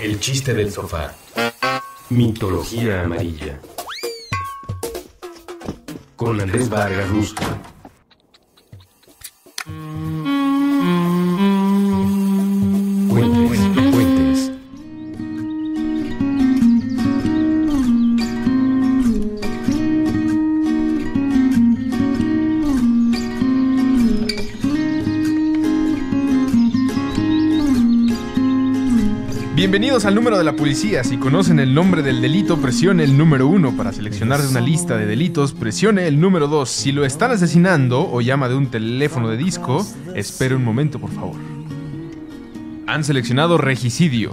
El chiste del sofá. Mitología amarilla. Con Andrés Vargas Ruska. Bienvenidos al número de la policía. Si conocen el nombre del delito, presione el número 1. Para seleccionar una lista de delitos, presione el número 2. Si lo están asesinando o llama de un teléfono de disco, espere un momento, por favor. Han seleccionado regicidio.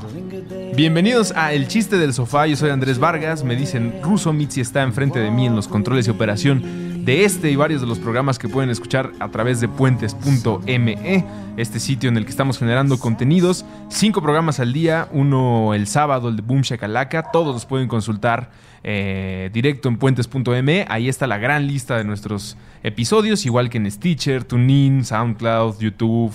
Bienvenidos a El Chiste del Sofá. Yo soy Andrés Vargas. Me dicen, Ruso Mitzi está enfrente de mí en los controles de operación de este y varios de los programas que pueden escuchar a través de puentes.me, este sitio en el que estamos generando contenidos. Cinco programas al día, uno el sábado, el de Boom Shakalaka. Todos los pueden consultar eh, directo en puentes.me. Ahí está la gran lista de nuestros episodios, igual que en Stitcher, TuneIn, SoundCloud, YouTube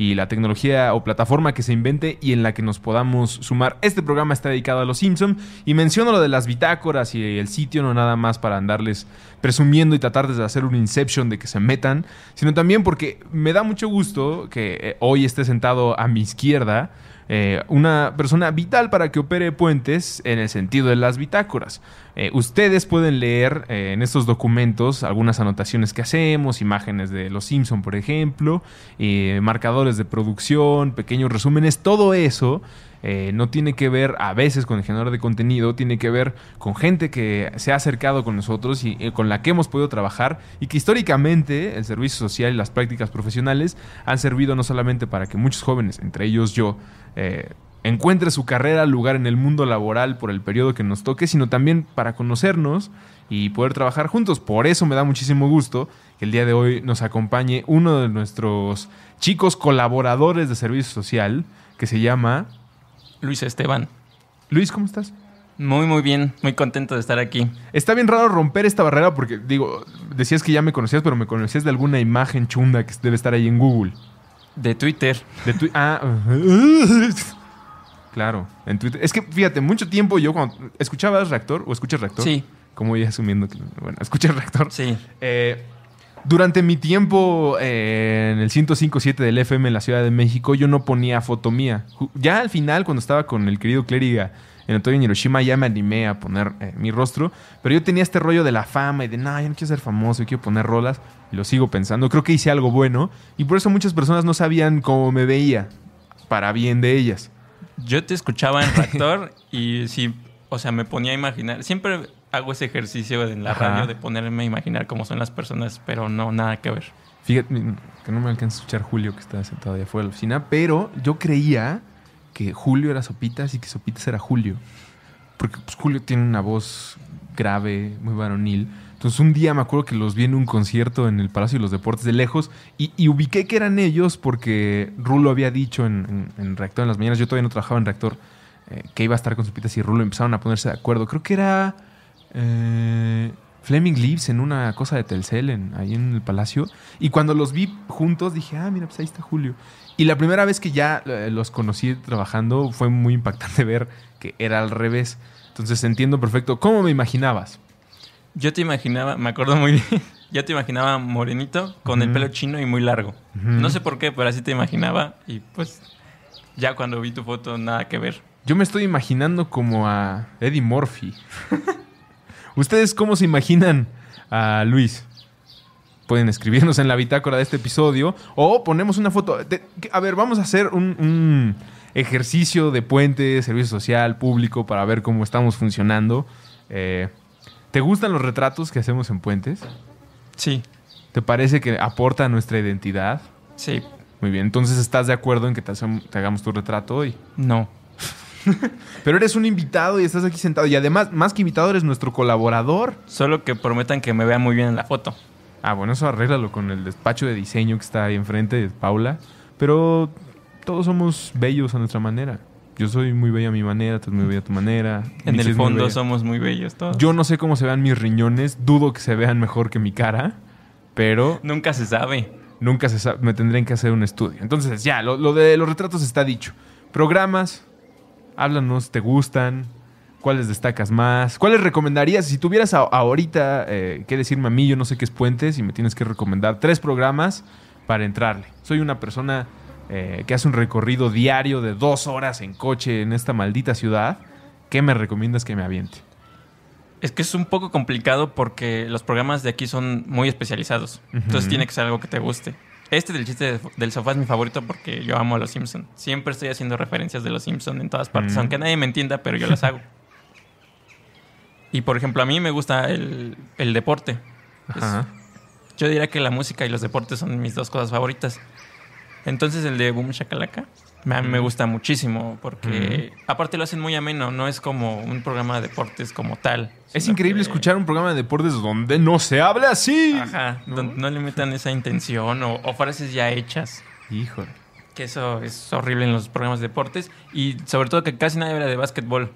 y la tecnología o plataforma que se invente y en la que nos podamos sumar. Este programa está dedicado a los Simpson y menciono lo de las bitácoras y el sitio no nada más para andarles presumiendo y tratar de hacer un inception de que se metan, sino también porque me da mucho gusto que eh, hoy esté sentado a mi izquierda eh, una persona vital para que opere puentes en el sentido de las bitácoras. Eh, ustedes pueden leer eh, en estos documentos algunas anotaciones que hacemos, imágenes de Los Simpson, por ejemplo, marcadores de producción, pequeños resúmenes, todo eso eh, no tiene que ver a veces con el generador de contenido, tiene que ver con gente que se ha acercado con nosotros y eh, con la que hemos podido trabajar y que históricamente el servicio social y las prácticas profesionales han servido no solamente para que muchos jóvenes, entre ellos yo, encuentren eh, encuentre su carrera, lugar en el mundo laboral por el periodo que nos toque, sino también para conocernos y poder trabajar juntos. Por eso me da muchísimo gusto que el día de hoy nos acompañe uno de nuestros chicos colaboradores de servicio social que se llama Luis Esteban. Luis, ¿cómo estás? Muy, muy bien. Muy contento de estar aquí. Está bien raro romper esta barrera porque, digo, decías que ya me conocías, pero me conocías de alguna imagen chunda que debe estar ahí en Google. De Twitter. De Twitter. ah. claro, en Twitter. Es que, fíjate, mucho tiempo yo cuando... ¿Escuchabas Reactor o escuchas Reactor? Sí. Como voy asumiendo que... Bueno, ¿escuchas Reactor? Sí. Eh durante mi tiempo eh, en el 105.7 del FM en la Ciudad de México, yo no ponía foto mía. Ya al final, cuando estaba con el querido Clériga en Otoño en Hiroshima, ya me animé a poner eh, mi rostro. Pero yo tenía este rollo de la fama y de, no, yo no quiero ser famoso, yo quiero poner rolas. Y lo sigo pensando. Creo que hice algo bueno. Y por eso muchas personas no sabían cómo me veía. Para bien de ellas. Yo te escuchaba en reactor y sí, o sea, me ponía a imaginar. Siempre hago ese ejercicio en la radio de ponerme a imaginar cómo son las personas, pero no, nada que ver. Fíjate, mm, que no me alcanza a escuchar Julio que está sentado allá afuera de la oficina, pero yo creía que Julio era Sopitas y que Sopitas era Julio. Porque pues, Julio tiene una voz grave, muy varonil. Entonces un día me acuerdo que los vi en un concierto en el Palacio de los Deportes de lejos y, y ubiqué que eran ellos porque Rulo había dicho en, en, en, Reactor en las mañanas, yo todavía no trabajaba en Reactor, eh, que iba a estar con Sopitas y Rulo empezaron a ponerse de acuerdo. Creo que era eh, Fleming Leaves en una cosa de Telcel, ahí en el Palacio. Y cuando los vi juntos dije, ah, mira, pues ahí está Julio. Y la primera vez que ya eh, los conocí trabajando fue muy impactante ver que era al revés. Entonces entiendo perfecto. ¿Cómo me imaginabas? Yo te imaginaba, me acuerdo muy bien, yo te imaginaba morenito, con el pelo chino y muy largo. No sé por qué, pero así te imaginaba y pues ya cuando vi tu foto nada que ver. Yo me estoy imaginando como a Eddie Murphy. ¿Ustedes cómo se imaginan a Luis? Pueden escribirnos en la bitácora de este episodio o ponemos una foto. a ver, vamos a hacer un, ejercicio de puente, servicio social, público, para ver cómo estamos funcionando. Eh, ¿Te gustan los retratos que hacemos en puentes? Sí. ¿Te parece que aporta nuestra identidad? Sí. Muy bien, entonces ¿estás de acuerdo en que te, te hagamos tu retrato hoy? No. Pero eres un invitado y estás aquí sentado. Y además, más que invitado, eres nuestro colaborador. Solo que prometan que me vea muy bien en la foto. Ah, bueno, eso arréglalo con el despacho de diseño que está ahí enfrente Paula. Pero todos somos bellos a nuestra manera. Yo soy muy bella a mi manera, tú eres muy bella a tu manera. En el fondo somos muy bellos todos. Yo no sé cómo se vean mis riñones, dudo que se vean mejor que mi cara, pero... Nunca se sabe. Nunca se sabe, me tendrían que hacer un estudio. Entonces ya, lo de los retratos está dicho. Programas, Háblanos, ¿te gustan? ¿Cuáles destacas más? ¿Cuáles recomendarías? Si tuvieras ahorita eh, que decirme a mí, yo no sé qué es Puentes y me tienes que recomendar tres programas para entrarle. Soy una persona eh, que hace un recorrido diario de dos horas en coche en esta maldita ciudad. ¿Qué me recomiendas que me aviente? Es que es un poco complicado porque los programas de aquí son muy especializados. Entonces tiene que ser algo que te guste. Este del chiste del sofá es mi favorito porque yo amo a los Simpsons. Siempre estoy haciendo referencias de los Simpsons en todas partes, mm. aunque nadie me entienda, pero yo las hago. y por ejemplo, a mí me gusta el, deporte. yo diría que la música y los deportes son mis dos cosas favoritas. Entonces el de Boom Shakalaka me gusta muchísimo porque aparte lo hacen muy ameno, no es como un programa de deportes como tal. Es increíble escuchar un programa de deportes donde no se habla así. Ajá, ¿no? donde no le metan esa intención o, o, frases ya hechas. Híjole. Que eso es horrible en los programas de deportes y sobre todo que casi nadie habla de básquetbol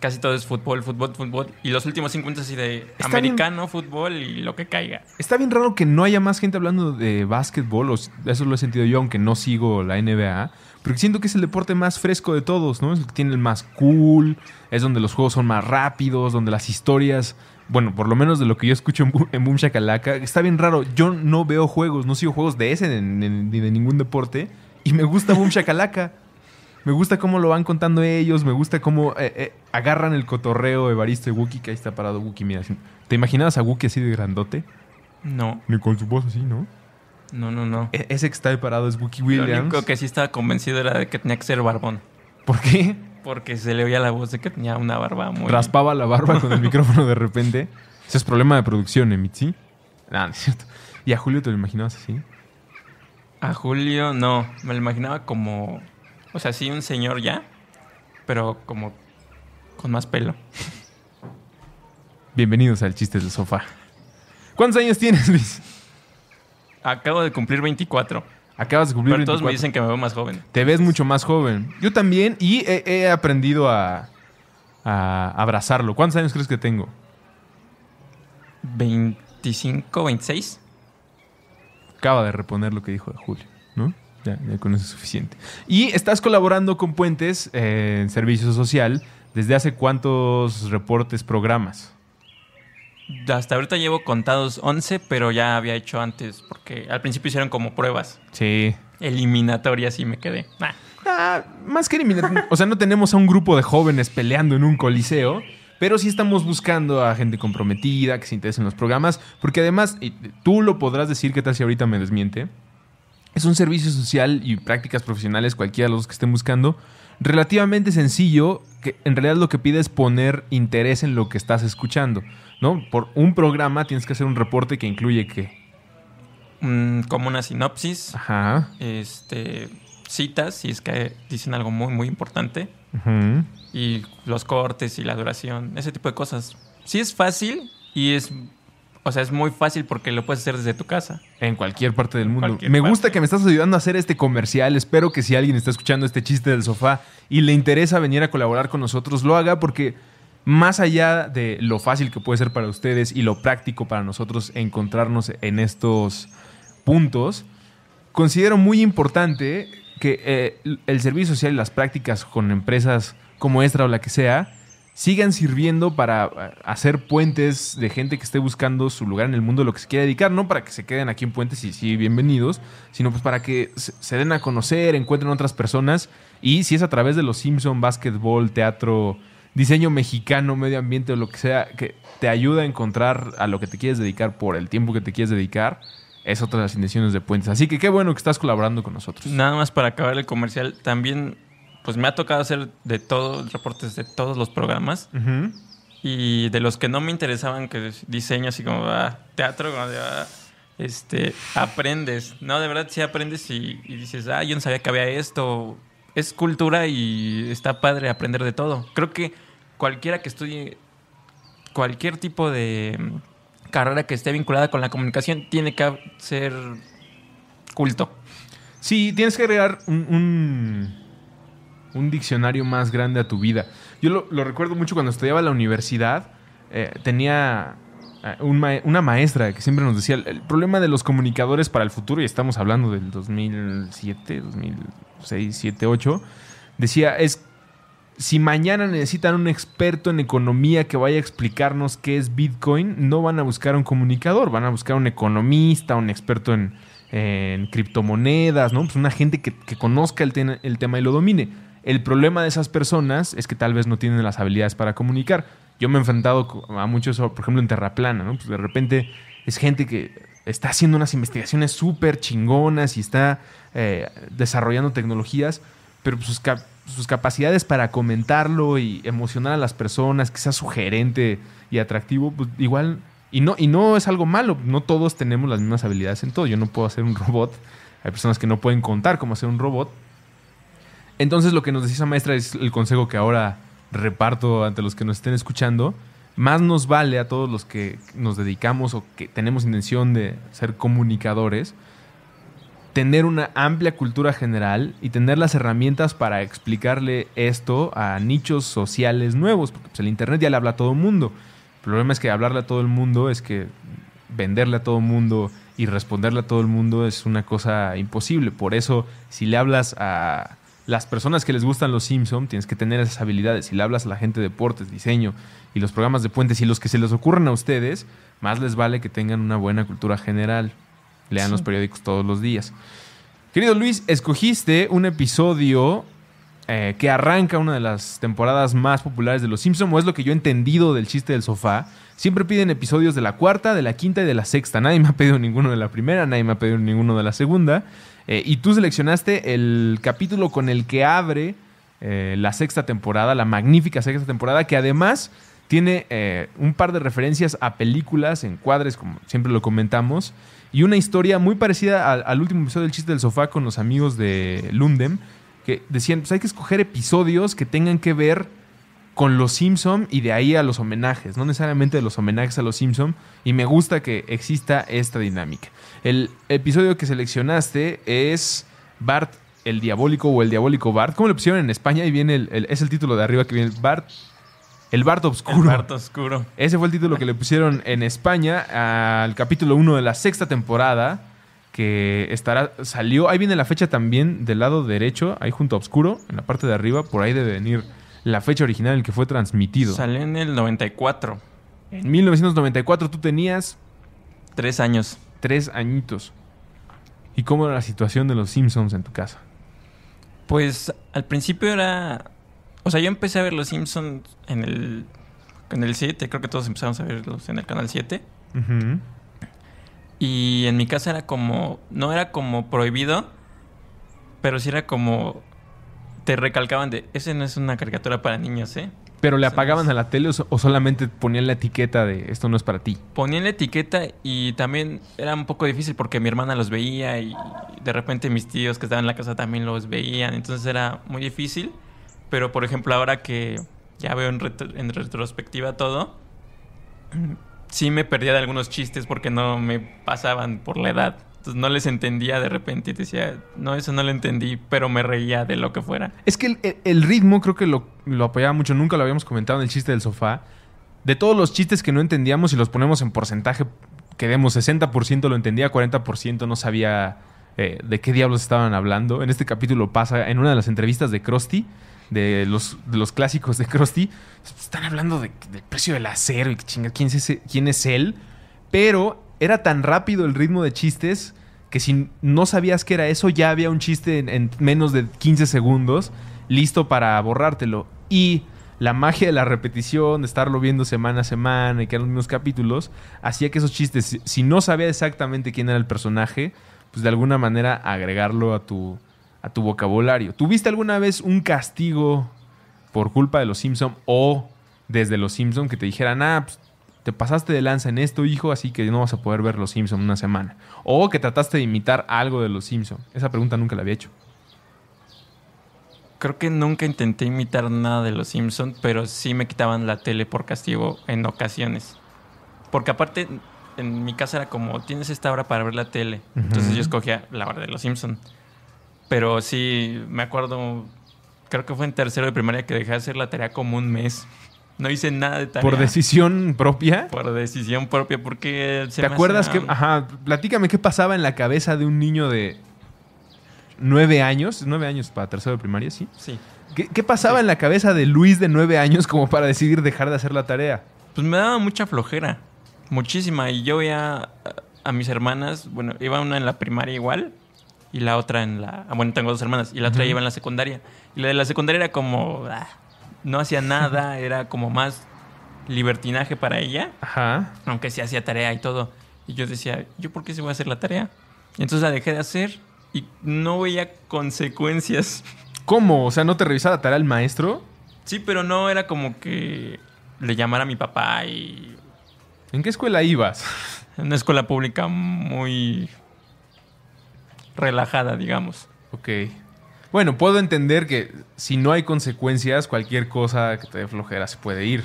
casi todo es fútbol, fútbol, fútbol. Y los últimos 50 así de americano, fútbol y lo que caiga. Está bien raro que no haya más gente hablando de básquetbol. Eso lo he sentido yo, aunque no sigo la NBA. Pero siento que es el deporte más fresco de todos, ¿no? Es el que tiene el más cool, es donde los juegos son más rápidos, donde las historias bueno, por lo menos de lo que yo escucho en, Boom, está bien raro. Yo no veo juegos, no sigo juegos de ese ni de, ningún deporte. Y me gusta Boom Shakalaka. Me gusta cómo lo van contando ellos, me gusta cómo eh, eh, agarran el cotorreo Evaristo y Wookie, que ahí está parado Wookie. Mira, ¿te imaginabas a Wookie así de grandote? No. Ni con su voz así, ¿no? No, no, no. E-, ese que está ahí parado es Wookie Williams. Lo único que sí estaba convencido era de que tenía que ser barbón. ¿Por qué? Porque se le oía la voz de que tenía una barba muy... Raspaba la barba con el micrófono de repente. Ese es problema de producción, Emitzi. ¿eh, Nada, no es cierto. ¿Y a Julio te lo imaginabas así? A Julio no, me lo imaginaba como o sea, sí, un señor ya, pero como con más pelo. Bienvenidos al chiste del sofá. ¿Cuántos años tienes, Luis? Acabo de cumplir 24. Acabas de cumplir Pero todos me dicen que me veo más joven. Te ves mucho más joven. Yo también y he, aprendido a, abrazarlo. ¿Cuántos años crees que tengo? 25, 26. Acaba de reponer lo que dijo Julio, ¿no? Ya, ya con eso es suficiente. Y estás colaborando con Puentes eh, en Servicio Social desde hace cuántos reportes, programas. Hasta ahorita llevo contados 11, pero ya había hecho antes, porque al principio hicieron como pruebas. Sí. eliminatoria y me quedé. Ah, más que eliminatoria. o sea, no tenemos a un grupo de jóvenes peleando en un coliseo, pero sí estamos buscando a gente comprometida, que se interese en los programas, porque además, tú lo podrás decir, que tal si ahorita me desmiente? Es un servicio social y prácticas profesionales, cualquiera de los que estén buscando, relativamente sencillo, que en realidad lo que pide es poner interés en lo que estás escuchando, ¿no? Por un programa tienes que hacer un reporte que incluye qué? Mm, como una sinopsis. Ajá. Este, citas, si es que dicen algo muy, muy importante. Y los cortes y la duración, ese tipo de cosas. Sí es fácil y es o sea, es muy fácil porque lo puedes hacer desde tu casa. En cualquier parte del mundo. me gusta que me estás ayudando a hacer este comercial. Espero que si alguien está escuchando este chiste del sofá y le interesa venir a colaborar con nosotros, lo haga porque más allá de lo fácil que puede ser para ustedes y lo práctico para nosotros encontrarnos en estos puntos, considero muy importante que eh, el servicio social y las prácticas con empresas como esta o la que sea, sigan sirviendo para eh, hacer puentes de gente que esté buscando su lugar en el mundo, lo que se quiera dedicar, no para que se queden aquí en puentes y sí, bienvenidos, sino pues para que se den a conocer, encuentren otras personas y si es a través de los Simpson, básquetbol, teatro, diseño mexicano, medio ambiente o lo que sea, que te ayuda a encontrar a lo que te quieres dedicar por el tiempo que te quieres dedicar. Es otra de las intenciones de Puentes. Así que qué bueno que estás colaborando con nosotros. Nada más para acabar el comercial, también pues me ha tocado hacer de todos, reportes de todos los programas. Y de los que no me interesaban, que diseño así como ah, teatro, como ah, este, aprendes. No, de verdad sí aprendes y, dices, ah, yo no sabía que había esto. Es cultura y está padre aprender de todo. Creo que cualquiera que estudie cualquier tipo de mm, carrera que esté vinculada con la comunicación tiene que ser culto. Sí, tienes que agregar un un diccionario más grande a tu vida. Yo lo, recuerdo mucho cuando estudiaba en la universidad, eh, tenía eh, una maestra que siempre nos decía, el, problema de los comunicadores para el futuro, y estamos hablando del 2007, 2006, 2007, 2008, decía, es si mañana necesitan un experto en economía que vaya a explicarnos qué es Bitcoin, no van a buscar un comunicador, van a buscar un economista, un experto en, criptomonedas, ¿no? Pues una gente que, conozca el, tema y lo domine. El problema de esas personas es que tal vez no tienen las habilidades para comunicar. Yo me he enfrentado a muchos, por ejemplo, en Terraplana, ¿no? Pues, de repente es gente que está haciendo unas investigaciones súper chingonas y está eh, desarrollando tecnologías, pero pues, sus, capacidades para comentarlo y emocionar a las personas, que sea sugerente y atractivo, pues igual. Y no, y no es algo malo, no todos tenemos las mismas habilidades en todo. Yo no puedo hacer un robot, hay personas que no pueden contar cómo hacer un robot, entonces lo que nos decía esa maestra es el consejo que ahora reparto ante los que nos estén escuchando. Más nos vale a todos los que nos dedicamos o que tenemos intención de ser comunicadores, tener una amplia cultura general y tener las herramientas para explicarle esto a nichos sociales nuevos, porque pues, el Internet ya le habla a todo el mundo. El problema es que hablarle a todo el mundo es que venderle a todo el mundo y responderle a todo el mundo es una cosa imposible. Por eso, si le hablas a las personas que les gustan los Simpson tienes que tener esas habilidades. Si le hablas a la gente de deportes, diseño y los programas de puentes y los que se les ocurren a ustedes, más les vale que tengan una buena cultura general. Lean los periódicos todos los días. Querido Luis, escogiste un episodio eh, que arranca una de las temporadas más populares de Los Simpson, o es lo que yo he entendido del chiste del sofá. Siempre piden episodios de la cuarta, de la quinta y de la sexta. Nadie me ha pedido ninguno de la primera, nadie me ha pedido ninguno de la segunda. Eh, y tú seleccionaste el capítulo con el que abre eh, la sexta temporada, la magnífica sexta temporada, que además tiene eh, un par de referencias a películas, en cuadres, como siempre lo comentamos, y una historia muy parecida al, último episodio del chiste del sofá con los amigos de Lundem, que decían, pues hay que escoger episodios que tengan que ver con los Simpson y de ahí a los homenajes, no necesariamente de los homenajes a los Simpson, y me gusta que exista esta dinámica. El episodio que seleccionaste es Bart el Diabólico o el Diabólico Bart. ¿Cómo le pusieron en España? Ahí viene el, es el título de arriba que viene Bart. El Bart Oscuro. Bart Oscuro. Ese fue el título que le pusieron en España al capítulo 1 de la sexta temporada que estará salió. Ahí viene la fecha también del lado derecho, ahí junto a Oscuro, en la parte de arriba, por ahí debe venir la fecha original en que fue transmitido. Salió en el 94. En 1994 tú tenías... Tres años tres añitos. ¿Y cómo era la situación de los Simpsons en tu casa? Pues al principio era. O sea, yo empecé a ver los Simpsons en el. En el 7, creo que todos empezamos a verlos en el canal 7. Y en mi casa era como. No era como prohibido, pero sí era como. Te recalcaban de. Ese no es una caricatura para niños, ¿eh? Pero le apagaban a la tele o, solamente ponían la etiqueta de esto no es para ti. Ponían la etiqueta y también era un poco difícil porque mi hermana los veía y de repente mis tíos que estaban en la casa también los veían. Entonces era muy difícil. Pero por ejemplo ahora que ya veo en, retrospectiva todo, mm, sí me perdía de algunos chistes porque no me pasaban por la edad. Pues, no les entendía de repente y te decía, no, eso no lo entendí, pero me reía de lo que fuera. Es que el, ritmo creo que lo, lo, apoyaba mucho, nunca lo habíamos comentado en el chiste del sofá. De todos los chistes que no entendíamos y los ponemos en porcentaje, quedemos 60% lo entendía, 40% no sabía eh, de qué diablos estaban hablando. En este capítulo pasa en una de las entrevistas de Krusty, de los, los clásicos de Krusty, están hablando del precio del acero y que chinga, ¿quién es, quién es él. Pero era tan rápido el ritmo de chistes que si no sabías que era eso, ya había un chiste en, menos de 15 segundos listo para borrártelo. Y la magia de la repetición, de estarlo viendo semana a semana y que eran los mismos capítulos, hacía que esos chistes, si no sabías exactamente quién era el personaje, pues de alguna manera agregarlo a tu, a tu vocabulario. ¿Tuviste alguna vez un castigo por culpa de los Simpson o desde los Simpson que te dijeran, ah, pues, te pasaste de lanza en esto, hijo, así que no vas a poder ver Los Simpson una semana. O que trataste de imitar algo de Los Simpson. Esa pregunta nunca la había hecho. Creo que nunca intenté imitar nada de Los Simpson, pero sí me quitaban la tele por castigo en ocasiones. Porque aparte en mi casa era como tienes esta hora para ver la tele. Entonces yo escogía la hora de Los Simpson. Pero sí me acuerdo creo que fue en tercero de primaria que dejé de hacer la tarea como un mes no hice nada de tarea. ¿Por decisión propia? Por decisión propia, porque se ¿Te acuerdas que... Ajá, platícame qué pasaba en la cabeza de un niño de nueve años, nueve años para tercero de primaria, ¿sí? Sí. ¿Qué, pasaba en la cabeza de Luis de nueve años como para decidir dejar de hacer la tarea? Pues me daba mucha flojera, muchísima, y yo veía a mis hermanas, bueno, iba una en la primaria igual, y la otra en la. Bueno, tengo dos hermanas. Y la otra iba en la secundaria. Y la de la secundaria era como. Ah, no hacía nada, era como más libertinaje para ella. Ajá. Aunque sí hacía tarea y todo. Y yo decía, ¿yo por qué se voy a hacer la tarea? entonces la dejé de hacer y no veía consecuencias. ¿Cómo? O sea, ¿no te revisaba la tarea el maestro? Sí, pero no era como que le llamara a mi papá y. ¿En qué escuela ibas? En una escuela pública muy relajada, digamos. Ok. Bueno, puedo entender que si no hay consecuencias, cualquier cosa que te dé flojera se puede ir.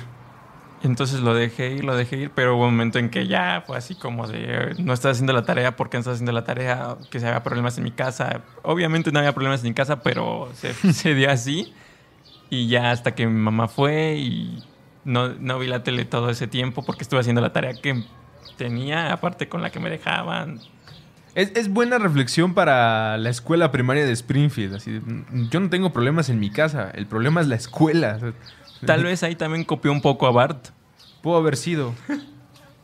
Entonces lo dejé ir, lo dejé ir, pero hubo un momento en que ya fue así como de no estás haciendo la tarea, ¿por qué no estás haciendo la tarea? Que se haga problemas en mi casa. Obviamente no había problemas en mi casa, pero se, dio así. Y ya hasta que mi mamá fue y no, no vi la tele todo ese tiempo porque estuve haciendo la tarea que tenía, aparte con la que me dejaban. Es, buena reflexión para la escuela primaria de Springfield. Así, mm, yo no tengo problemas en mi casa, el problema es la escuela. Tal vez ahí también copió un poco a Bart. Pudo haber sido.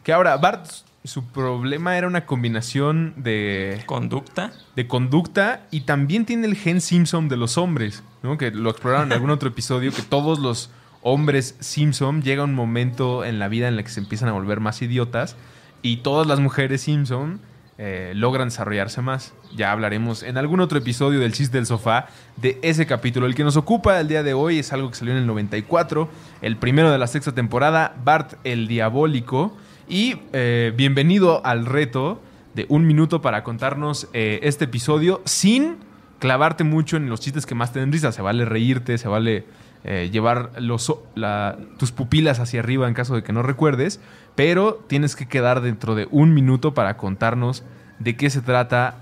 que ahora, Bart, su problema era una combinación de... Conducta. De conducta y también tiene el gen Simpson de los hombres, ¿no? Que lo exploraron en algún otro episodio, que todos los hombres Simpson llega un momento en la vida en el que se empiezan a volver más idiotas y todas las mujeres Simpson eh, logran desarrollarse más. Ya hablaremos en algún otro episodio del chiste del sofá de ese capítulo. El que nos ocupa el día de hoy es algo que salió en el 94, el primero de la sexta temporada, Bart el Diabólico. Y eh, bienvenido al reto de un minuto para contarnos eh, este episodio sin clavarte mucho en los chistes que más te den risa. Se vale reírte, se vale llevar tus pupilas hacia arriba en caso de que no recuerdes, pero tienes que quedar dentro de un minuto para contarnos de qué se trata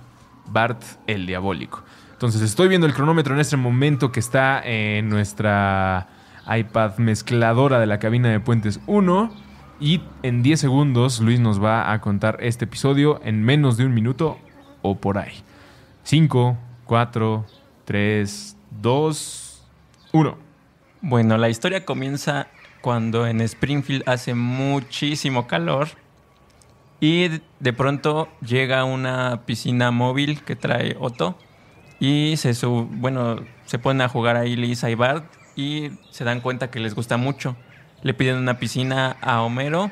Bart el Diabólico. Entonces estoy viendo el cronómetro en este momento que está en nuestra iPad mezcladora de la cabina de Puentes 1. Y en 10 segundos Luis nos va a contar este episodio en menos de un minuto o por ahí. 5, 4, 3, 2, 1. Bueno, la historia comienza cuando en Springfield hace muchísimo calor y de pronto llega una piscina móvil que trae Otto y se bueno, se ponen a jugar ahí Lisa y Bart y se dan cuenta que les gusta mucho. Le piden una piscina a Homero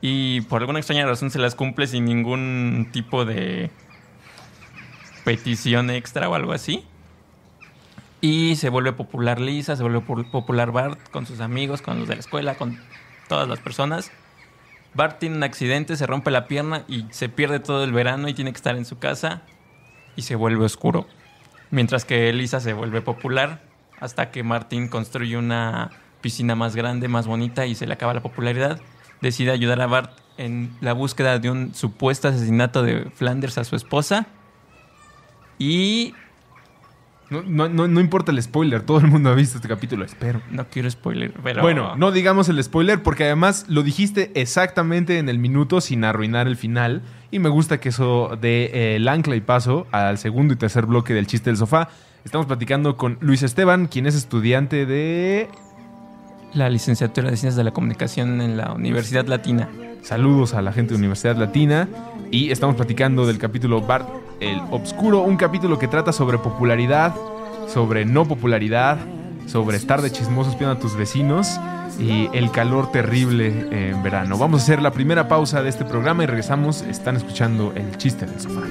y por alguna extraña razón se las cumple sin ningún tipo de petición extra o algo así. Y se vuelve popular Lisa, se vuelve popular Bart con sus amigos, con los de la escuela, con todas las personas. Bart tiene un accidente, se rompe la pierna y se pierde todo el verano y tiene que estar en su casa y se vuelve oscuro. Mientras que Elisa se vuelve popular hasta que Martin construye una piscina más grande, más bonita y se le acaba la popularidad. Decide ayudar a Bart en la búsqueda de un supuesto asesinato de Flanders a su esposa. Y no, importa el spoiler, todo el mundo ha visto este capítulo, espero. No quiero spoiler, pero... Bueno, no digamos el spoiler porque además lo dijiste exactamente en el minuto sin arruinar el final y me gusta que eso dé eh, el ancla y paso al segundo y tercer bloque del chiste del sofá. Estamos platicando con Luis Esteban, quien es estudiante de... La licenciatura de Ciencias de la Comunicación en la Universidad Latina. Saludos a la gente de Universidad Latina y estamos platicando del capítulo Bart el Obscuro, un capítulo que trata sobre popularidad, sobre no popularidad, sobre estar de chismosos pidiendo a tus vecinos y el calor terrible en verano. Vamos a hacer la primera pausa de este programa y regresamos. Están escuchando el chiste del sofá.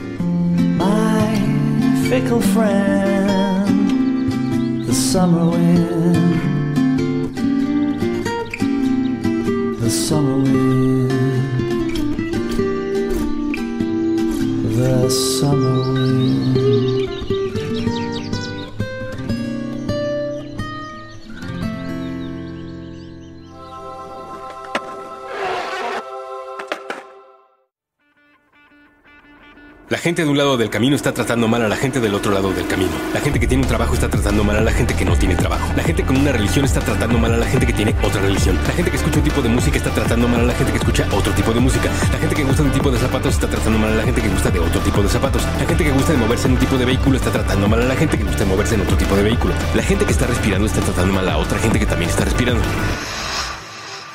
the summer wind. La gente de un lado del camino está tratando mal a la gente del otro lado del camino. La gente que tiene un trabajo está tratando mal a la gente que no tiene trabajo. La gente con una religión está tratando mal a la gente que tiene otra religión. La gente que escucha un tipo de música está tratando mal a la gente que escucha otro tipo de música. La gente que gusta de un tipo de zapatos está tratando mal a la gente que gusta de otro tipo de zapatos. La gente que gusta de moverse en un tipo de vehículo está tratando mal a la gente que gusta de moverse en otro tipo de vehículo. La gente que está respirando está tratando mal a otra gente que también está respirando.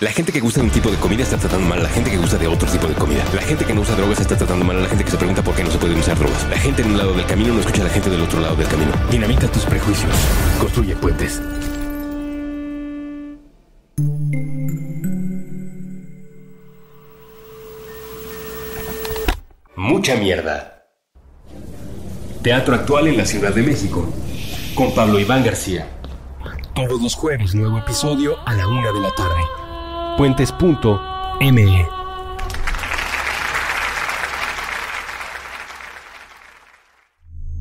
La gente que gusta de un tipo de comida está tratando mal a la gente que gusta de otro tipo de comida. La gente que no usa drogas está tratando mal a la gente que se pregunta por qué no se pueden usar drogas. La gente en un lado del camino no escucha a la gente del otro lado del camino. Dinamita tus prejuicios. Construye puentes. Mucha mierda. Teatro actual en la Ciudad de México. Con Pablo Iván García. Todos los jueves, nuevo episodio a la una de la tarde puentes.me.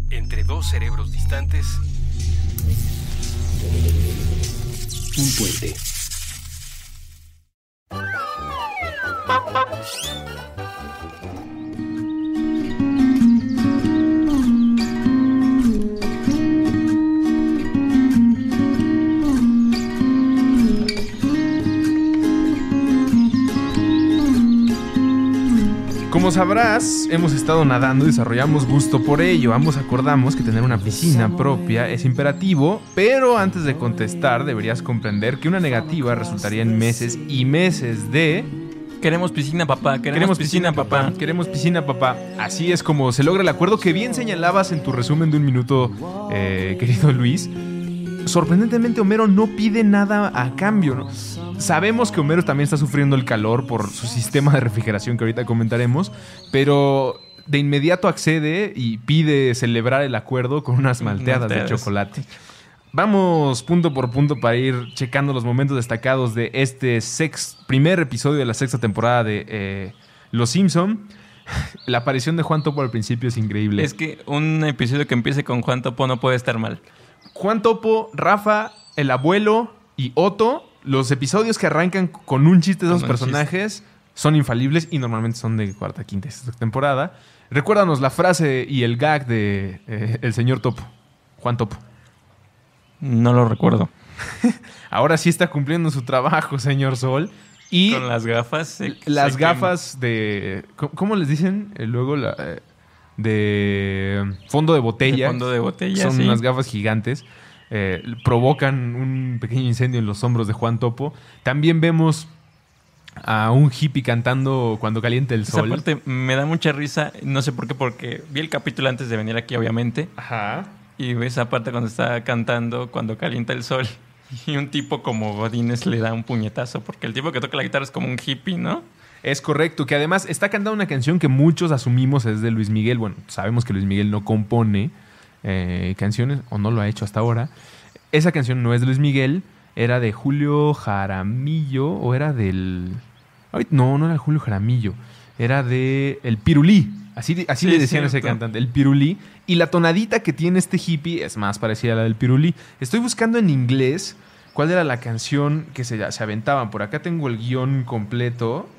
Entre dos cerebros distantes, un puente. Como sabrás, hemos estado nadando y desarrollamos gusto por ello. Ambos acordamos que tener una piscina propia es imperativo, pero antes de contestar deberías comprender que una negativa resultaría en meses y meses de... Queremos piscina, papá. Queremos, piscina, papá. Queremos piscina, papá. Así es como se logra el acuerdo que bien señalabas en tu resumen de un minuto, eh, querido Luis sorprendentemente Homero no pide nada a cambio. ¿no? Sabemos que Homero también está sufriendo el calor por su sistema de refrigeración que ahorita comentaremos, pero de inmediato accede y pide celebrar el acuerdo con unas malteadas de chocolate. Vamos punto por punto para ir checando los momentos destacados de este primer episodio de la sexta temporada de eh, Los Simpson. La aparición de Juan Topo al principio es increíble. Es que un episodio que empiece con Juan Topo no puede estar mal. Juan Topo, Rafa, el abuelo y Otto los episodios que arrancan con un chiste de esos personajes son infalibles y normalmente son de cuarta, quinta y temporada. Recuérdanos la frase y el gag de eh, el señor Topo, Juan Topo. No lo recuerdo. Ahora sí está cumpliendo su trabajo, señor Sol. Y con las gafas. las gafas de. ¿Cómo les dicen? Eh, luego la, eh, de fondo de botella. fondo de botella. Son unas gafas gigantes. Eh, provocan un pequeño incendio en los hombros de Juan Topo. También vemos a un hippie cantando cuando calienta el sol. Esa me da mucha risa, no sé por qué, porque vi el capítulo antes de venir aquí, obviamente. Ajá. Y esa parte cuando está cantando cuando calienta el sol. Y un tipo como Godínez le da un puñetazo, porque el tipo que toca la guitarra es como un hippie, ¿no? Es correcto, que además está cantando una canción que muchos asumimos es de Luis Miguel. Bueno, sabemos que Luis Miguel no compone, eh, canciones, o no lo ha hecho hasta ahora. Esa canción no es de Luis Miguel, era de Julio Jaramillo, o era del... no, no era Julio Jaramillo, era de El Pirulí. Así, así le decían a ese cantante, el pirulí. Y la tonadita que tiene este hippie es más parecida a la del pirulí. Estoy buscando en inglés cuál era la canción que se, se aventaban. Por acá tengo el guión completo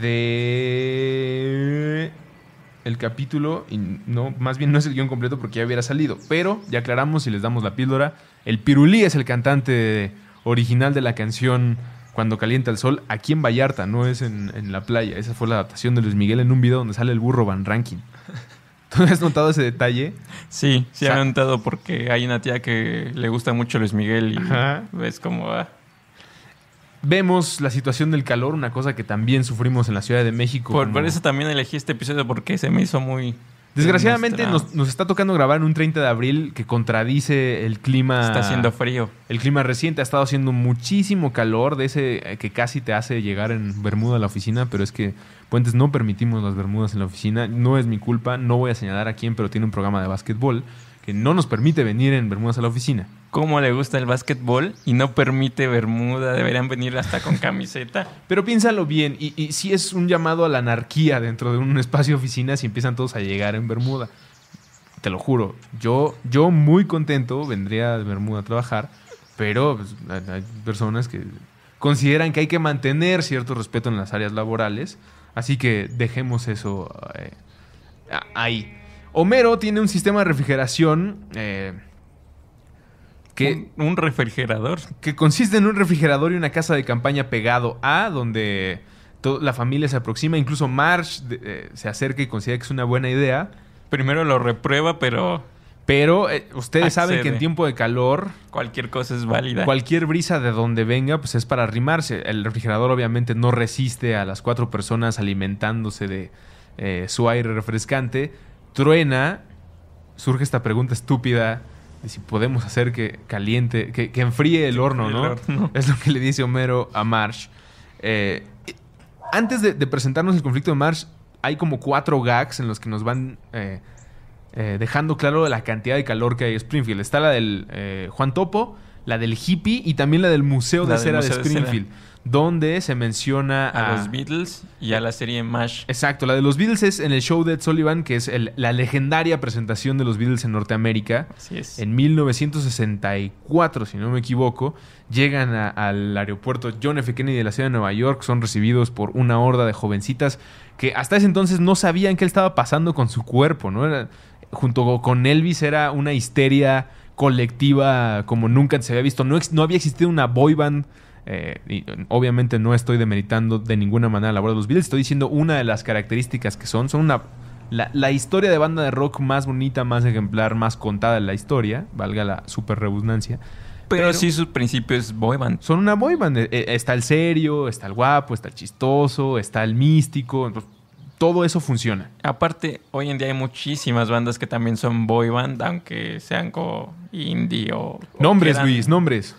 de el capítulo, y no, más bien no es el guión completo porque ya hubiera salido, pero ya aclaramos y les damos la píldora. El Pirulí es el cantante original de la canción Cuando calienta el sol, aquí en Vallarta, no es en, la playa. Esa fue la adaptación de Luis Miguel en un video donde sale el burro Van Ranking. ¿Tú has notado ese detalle? Sí, sí, ha notado porque hay una tía que le gusta mucho Luis Miguel y ves cómo va. Ah, Vemos la situación del calor, una cosa que también sufrimos en la Ciudad de México. Por, eso también elegí este episodio porque se me hizo muy... Desgraciadamente nos, nos, está tocando grabar en un 30 de abril que contradice el clima. Está haciendo frío. El clima reciente ha estado haciendo muchísimo calor, de ese eh, que casi te hace llegar en Bermuda a la oficina, pero es que Puentes no permitimos las Bermudas en la oficina. No es mi culpa, no voy a señalar a quién, pero tiene un programa de básquetbol que no nos permite venir en Bermudas a la oficina cómo le gusta el básquetbol y no permite Bermuda, deberían venir hasta con camiseta. Pero piénsalo bien, y, si es un llamado a la anarquía dentro de un espacio de oficina si empiezan todos a llegar en Bermuda. Te lo juro, yo, yo muy contento vendría de Bermuda a trabajar, pero pues, hay personas que consideran que hay que mantener cierto respeto en las áreas laborales, así que dejemos eso eh, ahí. Homero tiene un sistema de refrigeración eh, un, refrigerador. Que consiste en un refrigerador y una casa de campaña pegado a donde toda la familia se aproxima. Incluso Marsh eh, se acerca y considera que es una buena idea. Primero lo reprueba, pero... Pero eh, ustedes saben que en tiempo de calor... Cualquier cosa es válida. Cualquier brisa de donde venga, pues es para arrimarse. El refrigerador obviamente no resiste a las cuatro personas alimentándose de eh, su aire refrescante. Truena. Surge esta pregunta estúpida si podemos hacer que caliente, que, que enfríe el horno, ¿no? Es lo que le dice Homero a Marsh. Eh, antes de, presentarnos el conflicto de Marsh, hay como cuatro gags en los que nos van eh, eh, dejando claro la cantidad de calor que hay en Springfield. Está la del Juan Topo, la del hippie y también la del Museo de Cera de Springfield. Donde se menciona a, los Beatles y a la serie MASH. Exacto, la de los Beatles es en el show de Ed Sullivan, que es la legendaria presentación de los Beatles en Norteamérica. Así es. En 1964, si no me equivoco, llegan al aeropuerto John F. Kennedy de la ciudad de Nueva York, son recibidos por una horda de jovencitas que hasta ese entonces no sabían qué estaba pasando con su cuerpo, ¿no? junto con Elvis era una histeria colectiva como nunca se había visto. No, no había existido una boy eh, obviamente no estoy demeritando de ninguna manera la labor de los Beatles. Estoy diciendo una de las características que son. Son una. La, historia de banda de rock más bonita, más ejemplar, más contada en la historia. Valga la super redundancia. Pero, sí sus principios boyband. Son una boyband. Eh, eh, está el serio, está el guapo, está el chistoso, está el místico. Entonces, todo eso funciona. Aparte, hoy en día hay muchísimas bandas que también son boy band, aunque sean como indie o... Nombres, Luis, nombres.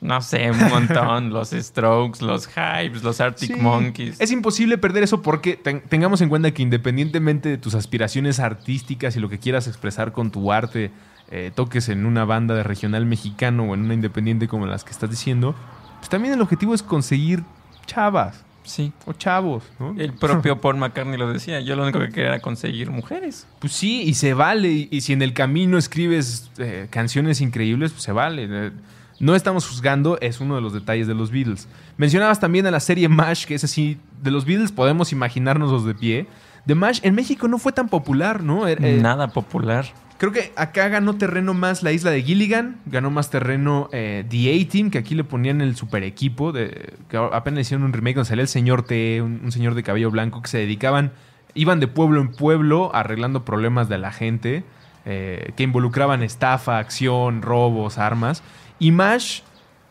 No sé, un montón. los Strokes, los Hypes, los Arctic Monkeys. Es imposible perder eso porque tengamos en cuenta que independientemente de tus aspiraciones artísticas y lo que quieras expresar con tu arte, eh, toques en una banda de regional mexicano o en una independiente como las que estás diciendo, pues también el objetivo es conseguir chavas. Sí. O chavos, El propio Paul McCartney lo decía. Yo lo único que quería era conseguir mujeres. Pues sí, y se vale. Y si en el camino escribes eh, canciones increíbles, pues se vale. Eh, no estamos juzgando, es uno de los detalles de los Beatles. Mencionabas también a la serie MASH, que es así, de los Beatles podemos imaginarnos los de pie. De MASH en México no fue tan popular, ¿no? Eh, Nada popular. Creo que acá ganó terreno más la isla de Gilligan, ganó más terreno eh, The A-Team, que aquí le ponían el super equipo, de, que apenas hicieron un remake donde salía el señor T, un, señor de cabello blanco que se dedicaban, iban de pueblo en pueblo arreglando problemas de la gente. Eh, que involucraban estafa, acción, robos, armas. Y MASH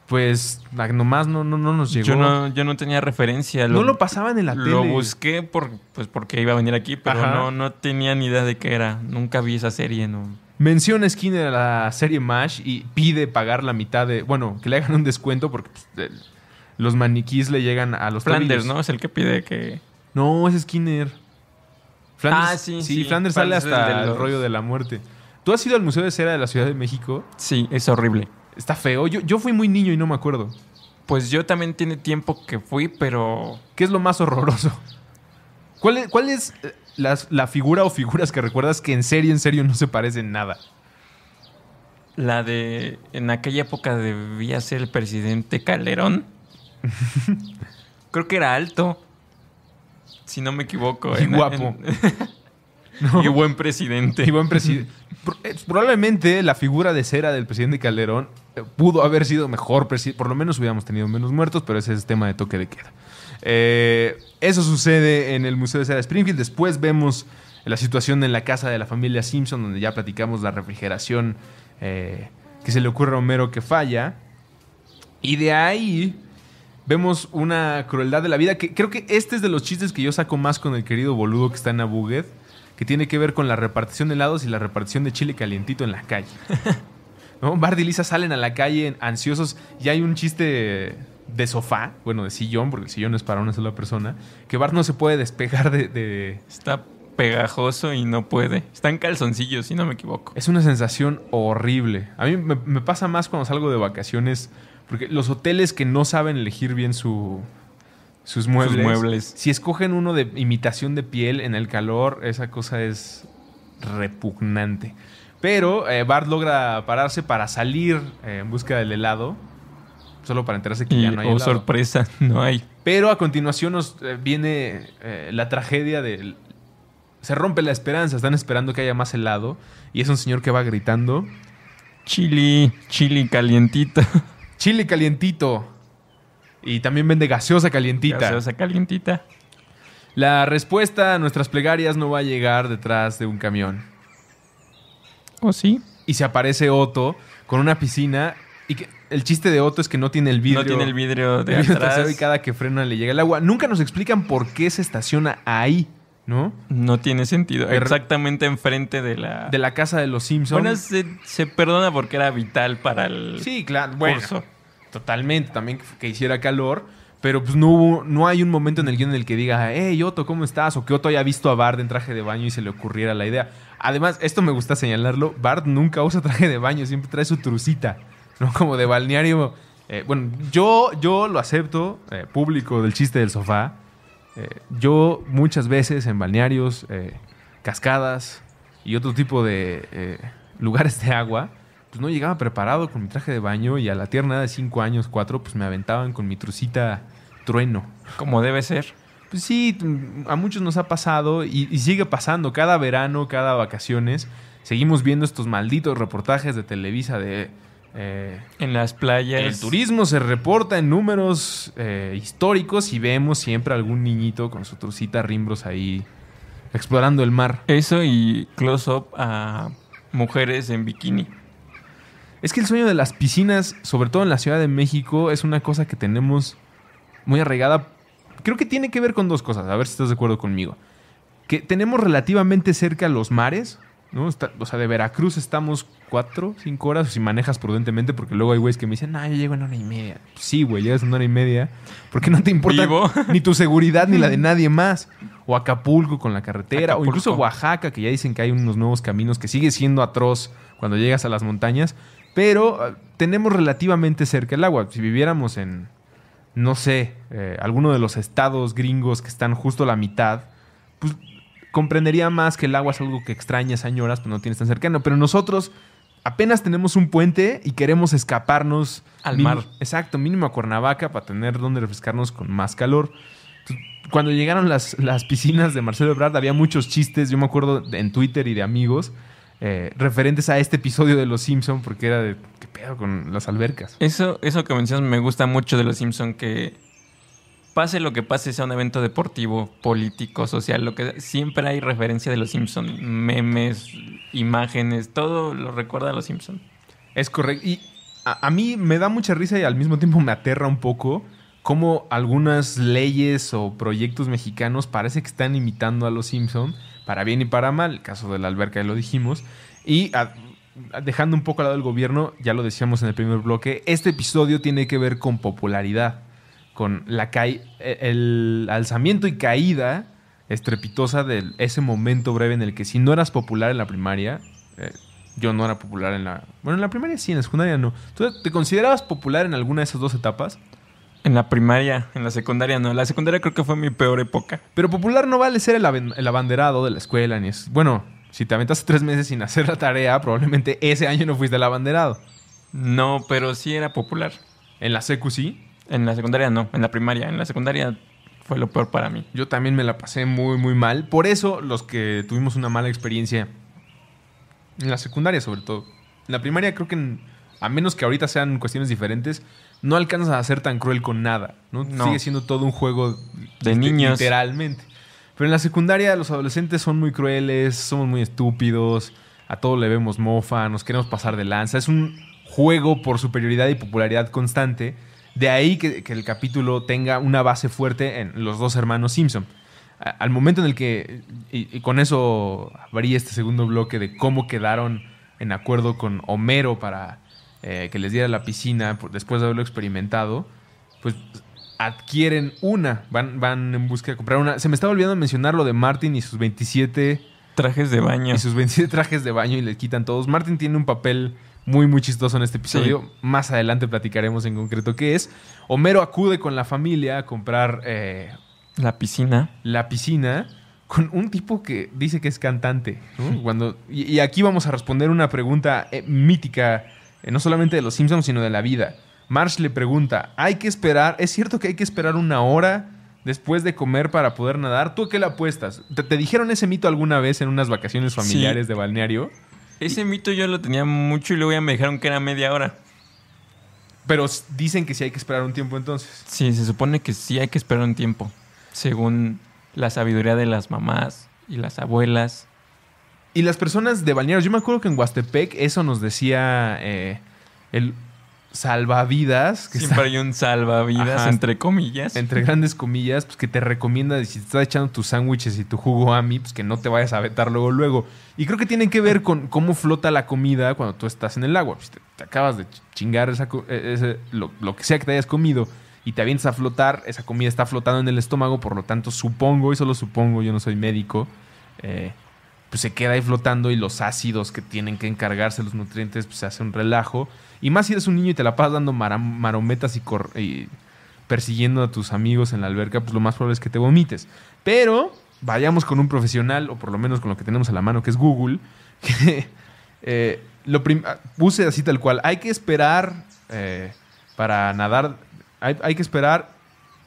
pues nomás no, no, no nos llegó. Yo no, yo no tenía referencia. no lo pasaban en la tele. Lo busqué por, pues porque iba a venir aquí, pero no, no tenía ni idea de qué era. Nunca vi esa serie, no. Menciona Skinner a la serie MASH y pide pagar la mitad de. Bueno, que le hagan un descuento porque pues, los maniquís le llegan a los Flanders, ¿no? Es el que pide que. No, es Skinner. ah, sí. Sí, Flanders, sale hasta el, rollo de la muerte. ¿Tú has ido al Museo de Cera de la Ciudad de México? Sí, es horrible está feo. Yo, yo fui muy niño y no me acuerdo. Pues yo también tiene tiempo que fui, pero... ¿Qué es lo más horroroso? ¿Cuál es, cuál es eh, la, figura o figuras que recuerdas que en serio, en serio no se parecen nada? La de... En aquella época debía ser el presidente Calderón. Creo que era alto. Si no me equivoco. Y guapo. Y buen presidente. Y buen presidente. Eh, probablemente la figura de cera del presidente Calderón pudo haber sido mejor, por lo menos hubiéramos tenido menos muertos, pero ese es el tema de toque de queda. Eh, eso sucede en el Museo de Sarah Springfield. Después vemos la situación en la casa de la familia Simpson, donde ya platicamos la refrigeración eh, que se le ocurre a Homero que falla. Y de ahí vemos una crueldad de la vida, que creo que este es de los chistes que yo saco más con el querido boludo que está en Abuget, que tiene que ver con la repartición de helados y la repartición de chile calientito en la calle. Bart y Lisa salen a la calle ansiosos y hay un chiste de sofá, bueno, de sillón, porque el sillón es para una sola persona, que Bart no se puede despegar de... Está pegajoso y no puede. Está en calzoncillos, si no me equivoco. Es una sensación horrible. A mí me, pasa más cuando salgo de vacaciones, porque los hoteles que no saben elegir bien su, Sus muebles. Si escogen uno de imitación de piel en el calor, esa cosa es repugnante. Pero eh, Bart logra pararse para salir eh, en busca del helado. Solo para enterarse que ya no hay. Oh, O sorpresa, no hay. Pero a continuación nos eh, viene la tragedia de Se rompe la esperanza, están esperando que haya más helado. Y es un señor que va gritando: Chili, chili calientita, Chili calientito. Y también vende gaseosa calientita. Gaseosa calientita. La respuesta a nuestras plegarias no va a llegar detrás de un camión. ¿O oh, sí? Y se aparece Otto con una piscina y que el chiste de Otto es que no tiene el vidrio. No tiene el vidrio de y cada que frena le llega el agua. Nunca nos explican por qué se estaciona ahí, ¿no? No tiene sentido. Er- Exactamente enfrente de la... De la casa de los Simpsons. Bueno, se, perdona porque era vital para el Sí, claro. totalmente. También que, hiciera calor. Pero pues no, hubo, no hay un momento en el guión en el que diga, hey Otto, ¿cómo estás? O que Otto haya visto a Bard en traje de baño y se le ocurriera la idea. Además, esto me gusta señalarlo, Bart nunca usa traje de baño, siempre trae su trucita, ¿no? Como de balneario. Eh, bueno, yo, yo lo acepto, eh, público del chiste del sofá. Eh, yo muchas veces en balnearios, cascadas y otro tipo de lugares de agua, pues no llegaba preparado con mi traje de baño y a la tierna de 5 años, 4, pues me aventaban con mi trucita trueno. Como debe ser. Pues sí, a muchos nos ha pasado y, sigue pasando cada verano, cada vacaciones. Seguimos viendo estos malditos reportajes de Televisa de... Eh, en las playas. El turismo se reporta en números eh, históricos y vemos siempre algún niñito con su trucita rimbros ahí explorando el mar. Eso y close-up a mujeres en bikini. Es que el sueño de las piscinas, sobre todo en la Ciudad de México, es una cosa que tenemos muy arraigada creo que tiene que ver con dos cosas, a ver si estás de acuerdo conmigo. Que tenemos relativamente cerca los mares, ¿no? o sea, de Veracruz estamos cuatro, cinco horas, si manejas prudentemente, porque luego hay güeyes que me dicen, no, yo llego en hora y media. Pues sí, güey, llegas en hora y media, porque no te importa ni tu seguridad ni la de nadie más. O Acapulco con la carretera, o incluso Oaxaca, que ya dicen que hay unos nuevos caminos que sigue siendo atroz cuando llegas a las montañas, pero ah, tenemos relativamente cerca el agua. Si viviéramos en no sé, eh, alguno de los estados gringos que están justo a la mitad, pues comprendería más que el agua es algo que extrañas, añoras, pero pues, no tienes tan cercano. Pero nosotros apenas tenemos un puente y queremos escaparnos al mar. Exacto, mínimo a Cuernavaca para tener donde refrescarnos con más calor. Pues, cuando llegaron las, las piscinas de Marcelo Ebrard había muchos chistes, yo me acuerdo en Twitter y de amigos eh, referentes a este episodio de Los Simpson porque era de qué pedo con las albercas. Eso, eso que mencionas me gusta mucho de Los Simpson que pase lo que pase sea un evento deportivo, político, social, lo que siempre hay referencia de Los Simpson, memes, imágenes, todo lo recuerda a Los Simpson. Es correcto y a, a mí me da mucha risa y al mismo tiempo me aterra un poco cómo algunas leyes o proyectos mexicanos parece que están imitando a Los Simpson para bien y para mal, el caso de la alberca ya lo dijimos, y dejando un poco al lado del gobierno, ya lo decíamos en el primer bloque, este episodio tiene que ver con popularidad, con la e, el alzamiento y caída estrepitosa de ese momento breve en el que si no eras popular en la primaria, eh, yo no era popular en la... Bueno, en la primaria sí, en la secundaria no. Entonces, te considerabas popular en alguna de esas dos etapas? En la primaria, en la secundaria no. La secundaria creo que fue mi peor época. Pero popular no vale ser el, abanderado de la escuela, ni es... Bueno, si te aventaste tres meses sin hacer la tarea, probablemente ese año no fuiste el abanderado. No, pero sí era popular. ¿En la secu sí? En la secundaria no, en la primaria. En la secundaria fue lo peor para mí. Yo también me la pasé muy, muy mal. Por eso los que tuvimos una mala experiencia en la secundaria sobre todo. En la primaria creo que, a menos que ahorita sean cuestiones diferentes, no alcanzas a ser tan cruel con nada. ¿no? Sigue siendo todo un juego de niños. Literalmente. Pero en la secundaria los adolescentes son muy crueles, somos muy estúpidos, a todo le vemos mofa, nos queremos pasar de lanza. Es un juego por superioridad y popularidad constante. De ahí que, el capítulo tenga una base fuerte en los dos hermanos Simpson. al momento en el que, y, con eso varía este segundo bloque de cómo quedaron en acuerdo con Homero para eh, que les diera la piscina pues, después de haberlo experimentado, pues adquieren una, van, van en busca de comprar una. Se me estaba olvidando mencionar lo de Martin y sus 27 trajes de baño. Y sus 27 trajes de baño y le quitan todos. Martin tiene un papel muy, muy chistoso en este episodio. Más adelante platicaremos en concreto qué es. Homero acude con la familia a comprar... Eh, la piscina. La piscina con un tipo que dice que es cantante. Cuando, y, aquí vamos a responder una pregunta eh, mítica eh, no solamente de los Simpsons, sino de la vida. Marsh le pregunta, ¿hay que esperar? ¿Es cierto que hay que esperar una hora después de comer para poder nadar? ¿Tú qué le apuestas? ¿Te, dijeron ese mito alguna vez en unas vacaciones familiares de balneario? Ese mito yo lo tenía mucho y luego ya me dijeron que era media hora. Pero dicen que sí hay que esperar un tiempo entonces. Sí, se supone que sí hay que esperar un tiempo, según la sabiduría de las mamás y las abuelas y las personas de balnearios, yo me acuerdo que en Huastepec eso nos decía eh, el salvavidas. Que Siempre hay un salvavidas, entre comillas. Entre grandes comillas, pues que te recomienda, si te estás echando tus sándwiches y tu jugo a mí, pues que no te vayas a vetar luego, luego. Y creo que tienen que ver con cómo flota la comida cuando tú estás en el agua. Pues, te, acabas de chingar e-, lo, que sea que te hayas comido y te avientas a flotar, esa comida está flotando en el estómago, por lo tanto supongo, y solo supongo, yo no soy médico, eh, pues se queda ahí flotando y los ácidos que tienen que encargarse los nutrientes, pues se hace un relajo. Y más si eres un niño y te la pasas dando marometas y, persiguiendo a tus amigos en la alberca, pues lo más probable es que te vomites. Pero vayamos con un profesional, o por lo menos con lo que tenemos a la mano, que es Google, que eh, lo ah, puse así tal cual. Hay que esperar eh, para nadar, hay que esperar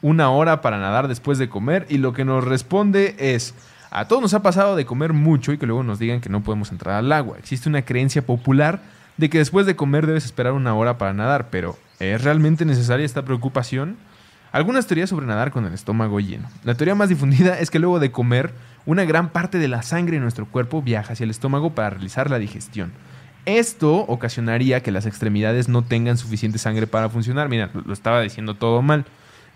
una hora para nadar después de comer y lo que nos responde es... A todos nos ha pasado de comer mucho y que luego nos digan que no podemos entrar al agua. Existe una creencia popular de que después de comer debes esperar una hora para nadar, pero ¿es realmente necesaria esta preocupación? Algunas teorías sobre nadar con el estómago lleno. La teoría más difundida es que luego de comer, una gran parte de la sangre en nuestro cuerpo viaja hacia el estómago para realizar la digestión. Esto ocasionaría que las extremidades no tengan suficiente sangre para funcionar. Mira, lo estaba diciendo todo mal.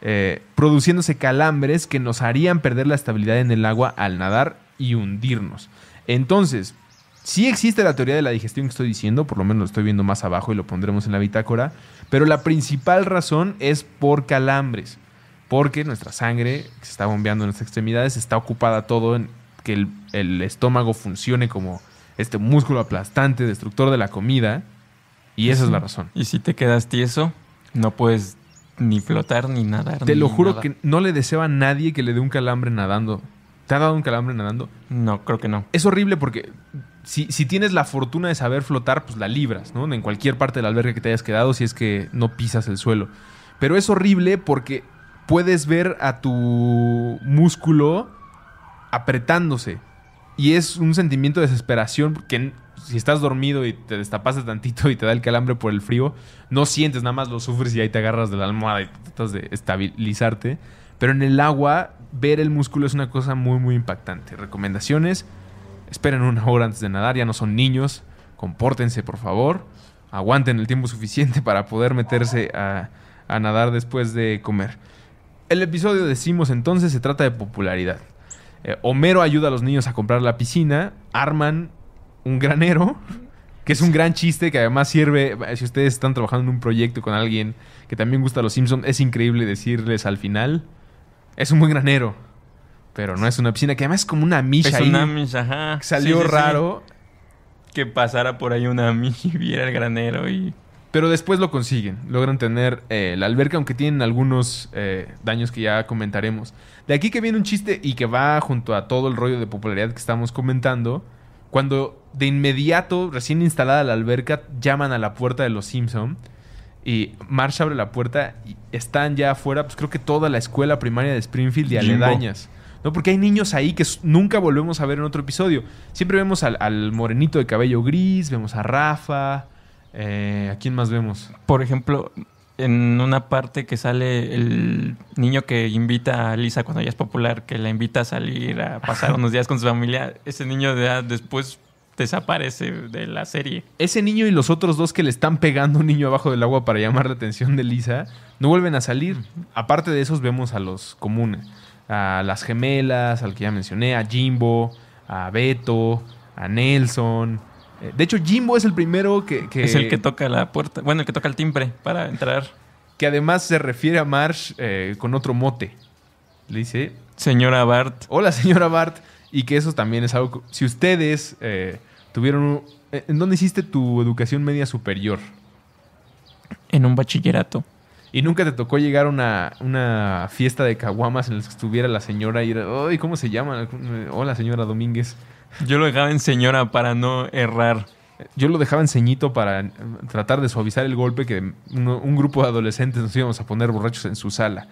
Eh, produciéndose calambres que nos harían perder la estabilidad en el agua al nadar y hundirnos. Entonces, sí existe la teoría de la digestión que estoy diciendo, por lo menos lo estoy viendo más abajo y lo pondremos en la bitácora, pero la principal razón es por calambres, porque nuestra sangre que se está bombeando en nuestras extremidades está ocupada todo en que el, el estómago funcione como este músculo aplastante, destructor de la comida, y esa es la razón. Y si te quedas tieso, no puedes ni flotar, ni nadar. Te lo juro que no le deseo a nadie que le dé un calambre nadando. ¿Te ha dado un calambre nadando? No, creo que no. Es horrible porque si, tienes la fortuna de saber flotar, pues la libras, ¿no? En cualquier parte de la que te hayas quedado, si es que no pisas el suelo. Pero es horrible porque puedes ver a tu músculo apretándose. Y es un sentimiento de desesperación porque si estás dormido y te destapaste tantito y te da el calambre por el frío, no sientes, nada más lo sufres y ahí te agarras de la almohada y tratas de estabilizarte. Pero en el agua, ver el músculo es una cosa muy, muy impactante. Recomendaciones, esperen una hora antes de nadar, ya no son niños, compórtense por favor, aguanten el tiempo suficiente para poder meterse a, nadar después de comer. El episodio decimos entonces se trata de popularidad. Eh, Homero ayuda a los niños a comprar la piscina, arman un granero, que es un gran chiste que además sirve, eh, si ustedes están trabajando en un proyecto con alguien que también gusta a los Simpsons, es increíble decirles al final, es un buen granero, pero no es una piscina, que además es como una misa Salió raro. Que pasara por ahí una misa y viera el granero y... Pero después lo consiguen, logran tener eh, la alberca, aunque tienen algunos eh, daños que ya comentaremos. De aquí que viene un chiste y que va junto a todo el rollo de popularidad que estamos comentando. Cuando de inmediato, recién instalada la alberca, llaman a la puerta de los Simpson. Y Marsh abre la puerta y están ya afuera, pues creo que toda la escuela primaria de Springfield y aledañas. ¿no? Porque hay niños ahí que nunca volvemos a ver en otro episodio. Siempre vemos al, morenito de cabello gris, vemos a Rafa. Eh, ¿A quién más vemos? Por ejemplo, en una parte que sale el niño que invita a Lisa cuando ella es popular, que la invita a salir a pasar unos días con su familia, ese niño de edad después desaparece de la serie. Ese niño y los otros dos que le están pegando un niño abajo del agua para llamar la atención de Lisa no vuelven a salir. Aparte de esos, vemos a los comunes: a las gemelas, al que ya mencioné, a Jimbo, a Beto, a Nelson. Eh, de hecho, Jimbo es el primero que, Es el que toca la puerta. Bueno, el que toca el timbre para entrar. Que además se refiere a Marsh eh, con otro mote. Le dice... Señora Bart. Hola, señora Bart. Y que eso también es algo... Si ustedes eh, tuvieron... Eh, ¿En dónde hiciste tu educación media superior? En un bachillerato. ¿Y nunca te tocó llegar a una, fiesta de caguamas en la que estuviera la señora y... ¿cómo se llama? Hola, señora Domínguez. Yo lo dejaba en señora para no errar. Yo lo dejaba en ceñito para eh, tratar de suavizar el golpe que un, grupo de adolescentes nos íbamos a poner borrachos en su sala.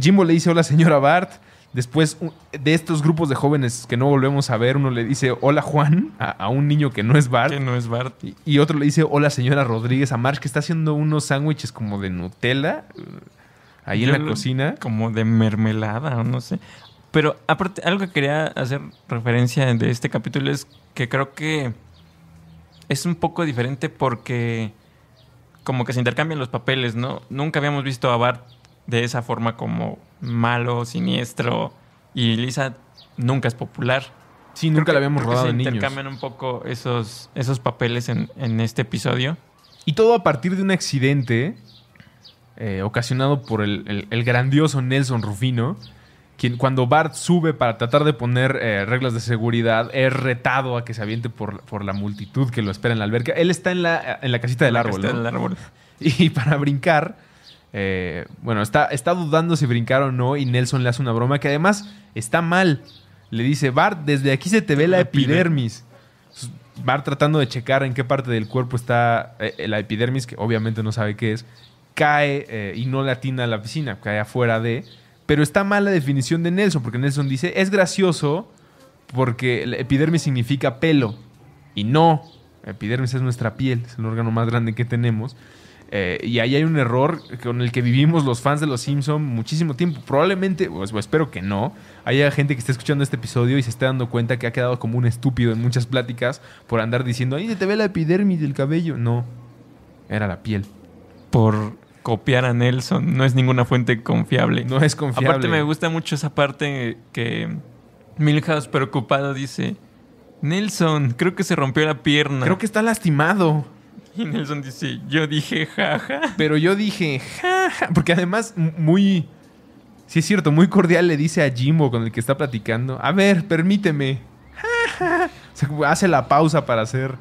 Jimbo le dice hola señora Bart Después de estos grupos de jóvenes que no volvemos a ver, uno le dice hola Juan a, un niño que no es Bart. Que no es Bart. Y, otro le dice hola señora Rodríguez a Marge, que está haciendo unos sándwiches como de Nutella eh, ahí en la cocina. Como de mermelada, no sé. Pero aparte, algo que quería hacer referencia de este capítulo es que creo que es un poco diferente porque como que se intercambian los papeles, ¿no? Nunca habíamos visto a Bart de esa forma como malo, siniestro. Y Lisa nunca es popular. Sí, nunca la habíamos rodado en intercambian un poco esos, esos papeles en, este episodio. Y todo a partir de un accidente eh, ocasionado por el, grandioso Nelson Rufino, quien cuando Bart sube para tratar de poner eh, reglas de seguridad, es retado a que se aviente por, por, la multitud que lo espera en la alberca. Él está en la, casita del árbol. del árbol. Y para brincar, eh, bueno, está, está dudando si brincar o no y Nelson le hace una broma que además está mal. Le dice, Bart, desde aquí se te ve la epidermis. Bart tratando de checar en qué parte del cuerpo está eh, eh, la epidermis, que obviamente no sabe qué es, cae y no le atina a la piscina, cae afuera de... Pero está mal la definición de Nelson, porque Nelson dice, es gracioso porque epidermis significa pelo. Y no, epidermis es nuestra piel, es el órgano más grande que tenemos. Eh, y ahí hay un error con el que vivimos los fans de Los Simpson muchísimo tiempo. Probablemente, o espero que no, haya gente que esté escuchando este episodio y se esté dando cuenta que ha quedado como un estúpido en muchas pláticas por andar diciendo, ay se te ve la epidermis del cabello. No, era la piel. Por copiar a Nelson, no es ninguna fuente confiable. No es confiable. Aparte me gusta mucho esa parte que Milhouse preocupado dice, Nelson, creo que se rompió la pierna. Creo que está lastimado. Y Nelson dice, yo dije jaja. Pero yo dije jaja. Porque además, muy. Sí, es cierto, muy cordial le dice a Jimbo con el que está platicando: A ver, permíteme. hace la pausa para hacer.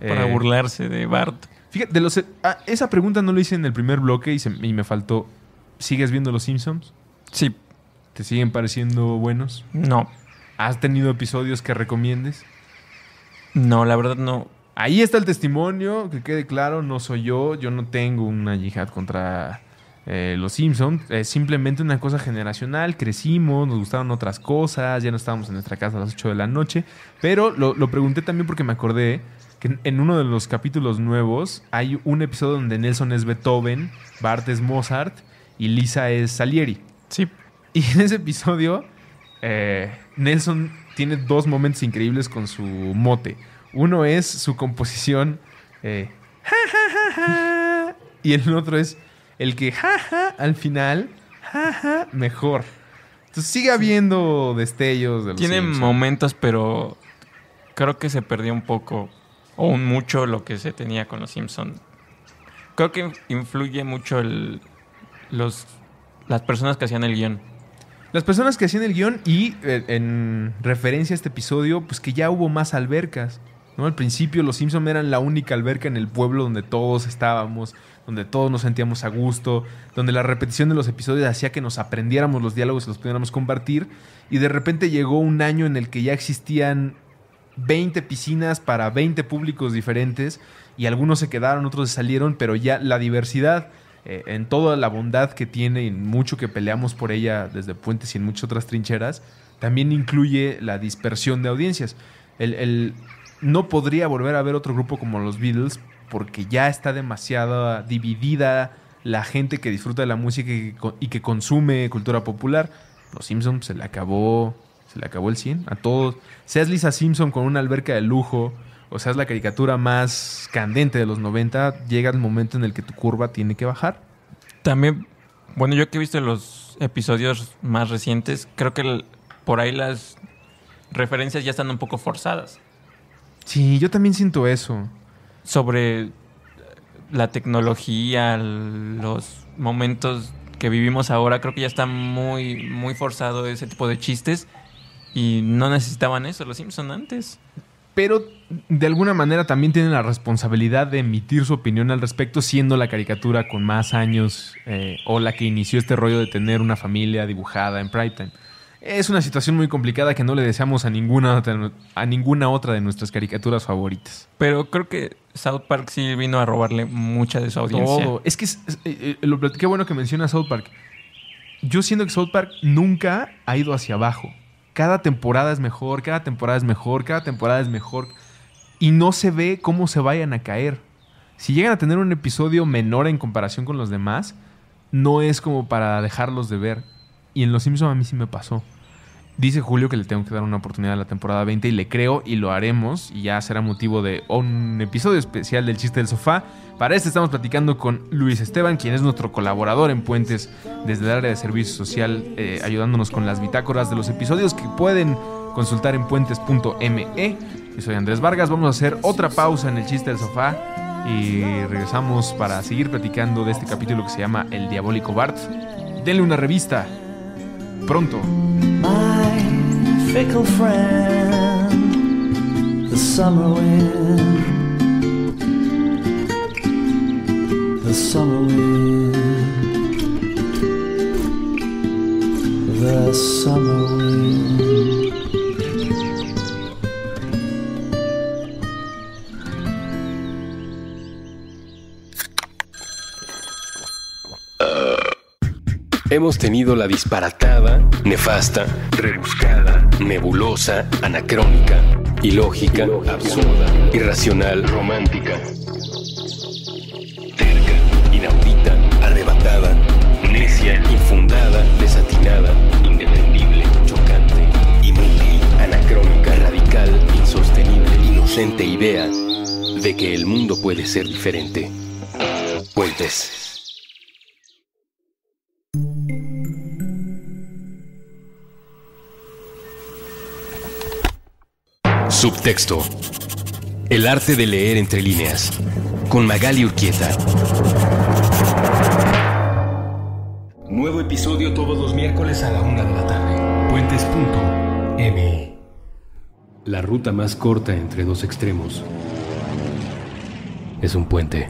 Eh, para burlarse de Bart. Fíjate, de los, ah, esa pregunta no lo hice en el primer bloque y me faltó. ¿Sigues viendo Los Simpsons? Sí. ¿Te siguen pareciendo buenos? No. ¿Has tenido episodios que recomiendes? No, la verdad no. Ahí está el testimonio, que quede claro, no soy yo, yo no tengo una yihad contra eh, los Simpsons, es simplemente una cosa generacional, crecimos, nos gustaron otras cosas, ya no estábamos en nuestra casa a las 8 de la noche, pero lo, pregunté también porque me acordé que en uno de los capítulos nuevos hay un episodio donde Nelson es Beethoven, Bart es Mozart y Lisa es Salieri. Sí. Y en ese episodio, eh, Nelson tiene dos momentos increíbles con su mote uno es su composición. Eh, y el otro es el que jaja al final. Jaja mejor. Entonces sigue habiendo destellos. De Tiene momentos, pero creo que se perdió un poco o un mucho lo que se tenía con los Simpsons. Creo que influye mucho el, los, las personas que hacían el guión. Las personas que hacían el guión y eh, en referencia a este episodio, pues que ya hubo más albercas. Al principio los Simpson eran la única alberca en el pueblo donde todos estábamos, donde todos nos sentíamos a gusto, donde la repetición de los episodios hacía que nos aprendiéramos los diálogos y los pudiéramos compartir. Y de repente llegó un año en el que ya existían 20 piscinas para 20 públicos diferentes y algunos se quedaron, otros se salieron, pero ya la diversidad eh, en toda la bondad que tiene y mucho que peleamos por ella desde Puentes y en muchas otras trincheras, también incluye la dispersión de audiencias. el, no podría volver a ver otro grupo como los Beatles porque ya está demasiado dividida la gente que disfruta de la música y que consume cultura popular. Los Simpsons pues, se le acabó, se le acabó el 100 a todos. Seas Lisa Simpson con una alberca de lujo o seas la caricatura más candente de los 90, llega el momento en el que tu curva tiene que bajar. También, bueno, yo que he visto los episodios más recientes, creo que por ahí las referencias ya están un poco forzadas. Sí, yo también siento eso. Sobre eh, la tecnología, los momentos que vivimos ahora, creo que ya está muy, muy forzado ese tipo de chistes. Y no necesitaban eso, los Simpson antes. Pero de alguna manera también tienen la responsabilidad de emitir su opinión al respecto, siendo la caricatura con más años eh, o la que inició este rollo de tener una familia dibujada en primetime. Es una situación muy complicada que no le deseamos a ninguna otra, a ninguna otra de nuestras caricaturas favoritas. Pero creo que South Park sí vino a robarle mucha de su audiencia. Todo. Es que eh, eh, lo, qué bueno que menciona South Park. Yo siento que South Park nunca ha ido hacia abajo. Cada temporada es mejor, cada temporada es mejor, cada temporada es mejor. Y no se ve cómo se vayan a caer. Si llegan a tener un episodio menor en comparación con los demás, no es como para dejarlos de ver. Y en Los Simpsons a mí sí me pasó. Dice Julio que le tengo que dar una oportunidad a la temporada 20 y le creo y lo haremos y ya será motivo de un episodio especial del chiste del sofá. Para este estamos platicando con Luis Esteban, quien es nuestro colaborador en Puentes desde el área de servicio social, eh, ayudándonos con las bitácoras de los episodios que pueden consultar en puentes.me. Yo soy Andrés Vargas, vamos a hacer otra pausa en el chiste del sofá y regresamos para seguir platicando de este capítulo que se llama El Diabólico Bart. Denle una revista Pronto. My fickle friend, the summer wind, the summer wind, the summer wind. Hemos tenido la disparate nefasta, rebuscada, nebulosa, anacrónica, ilógica, absurda, irracional, romántica, terca, inaudita, arrebatada, necia, infundada, desatinada, independible, chocante, inútil, anacrónica, radical, insostenible, inocente idea de que el mundo puede ser diferente. Puentes. Texto. El arte de leer entre líneas. Con Magali Urquieta. Nuevo episodio todos los miércoles a la una de la tarde. Puentes.me. La ruta más corta entre dos extremos es un puente.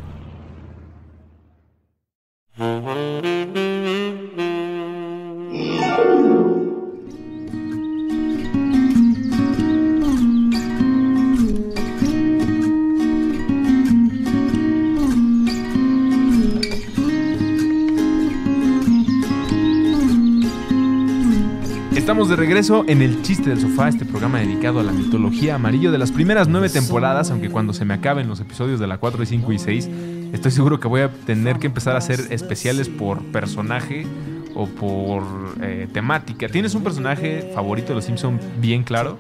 en El Chiste del Sofá, este programa dedicado a la mitología amarillo de las primeras nueve temporadas, aunque cuando se me acaben los episodios de la 4 y 5 y 6, estoy seguro que voy a tener que empezar a hacer especiales por personaje o por eh, temática. ¿Tienes un personaje favorito de los Simpsons bien claro?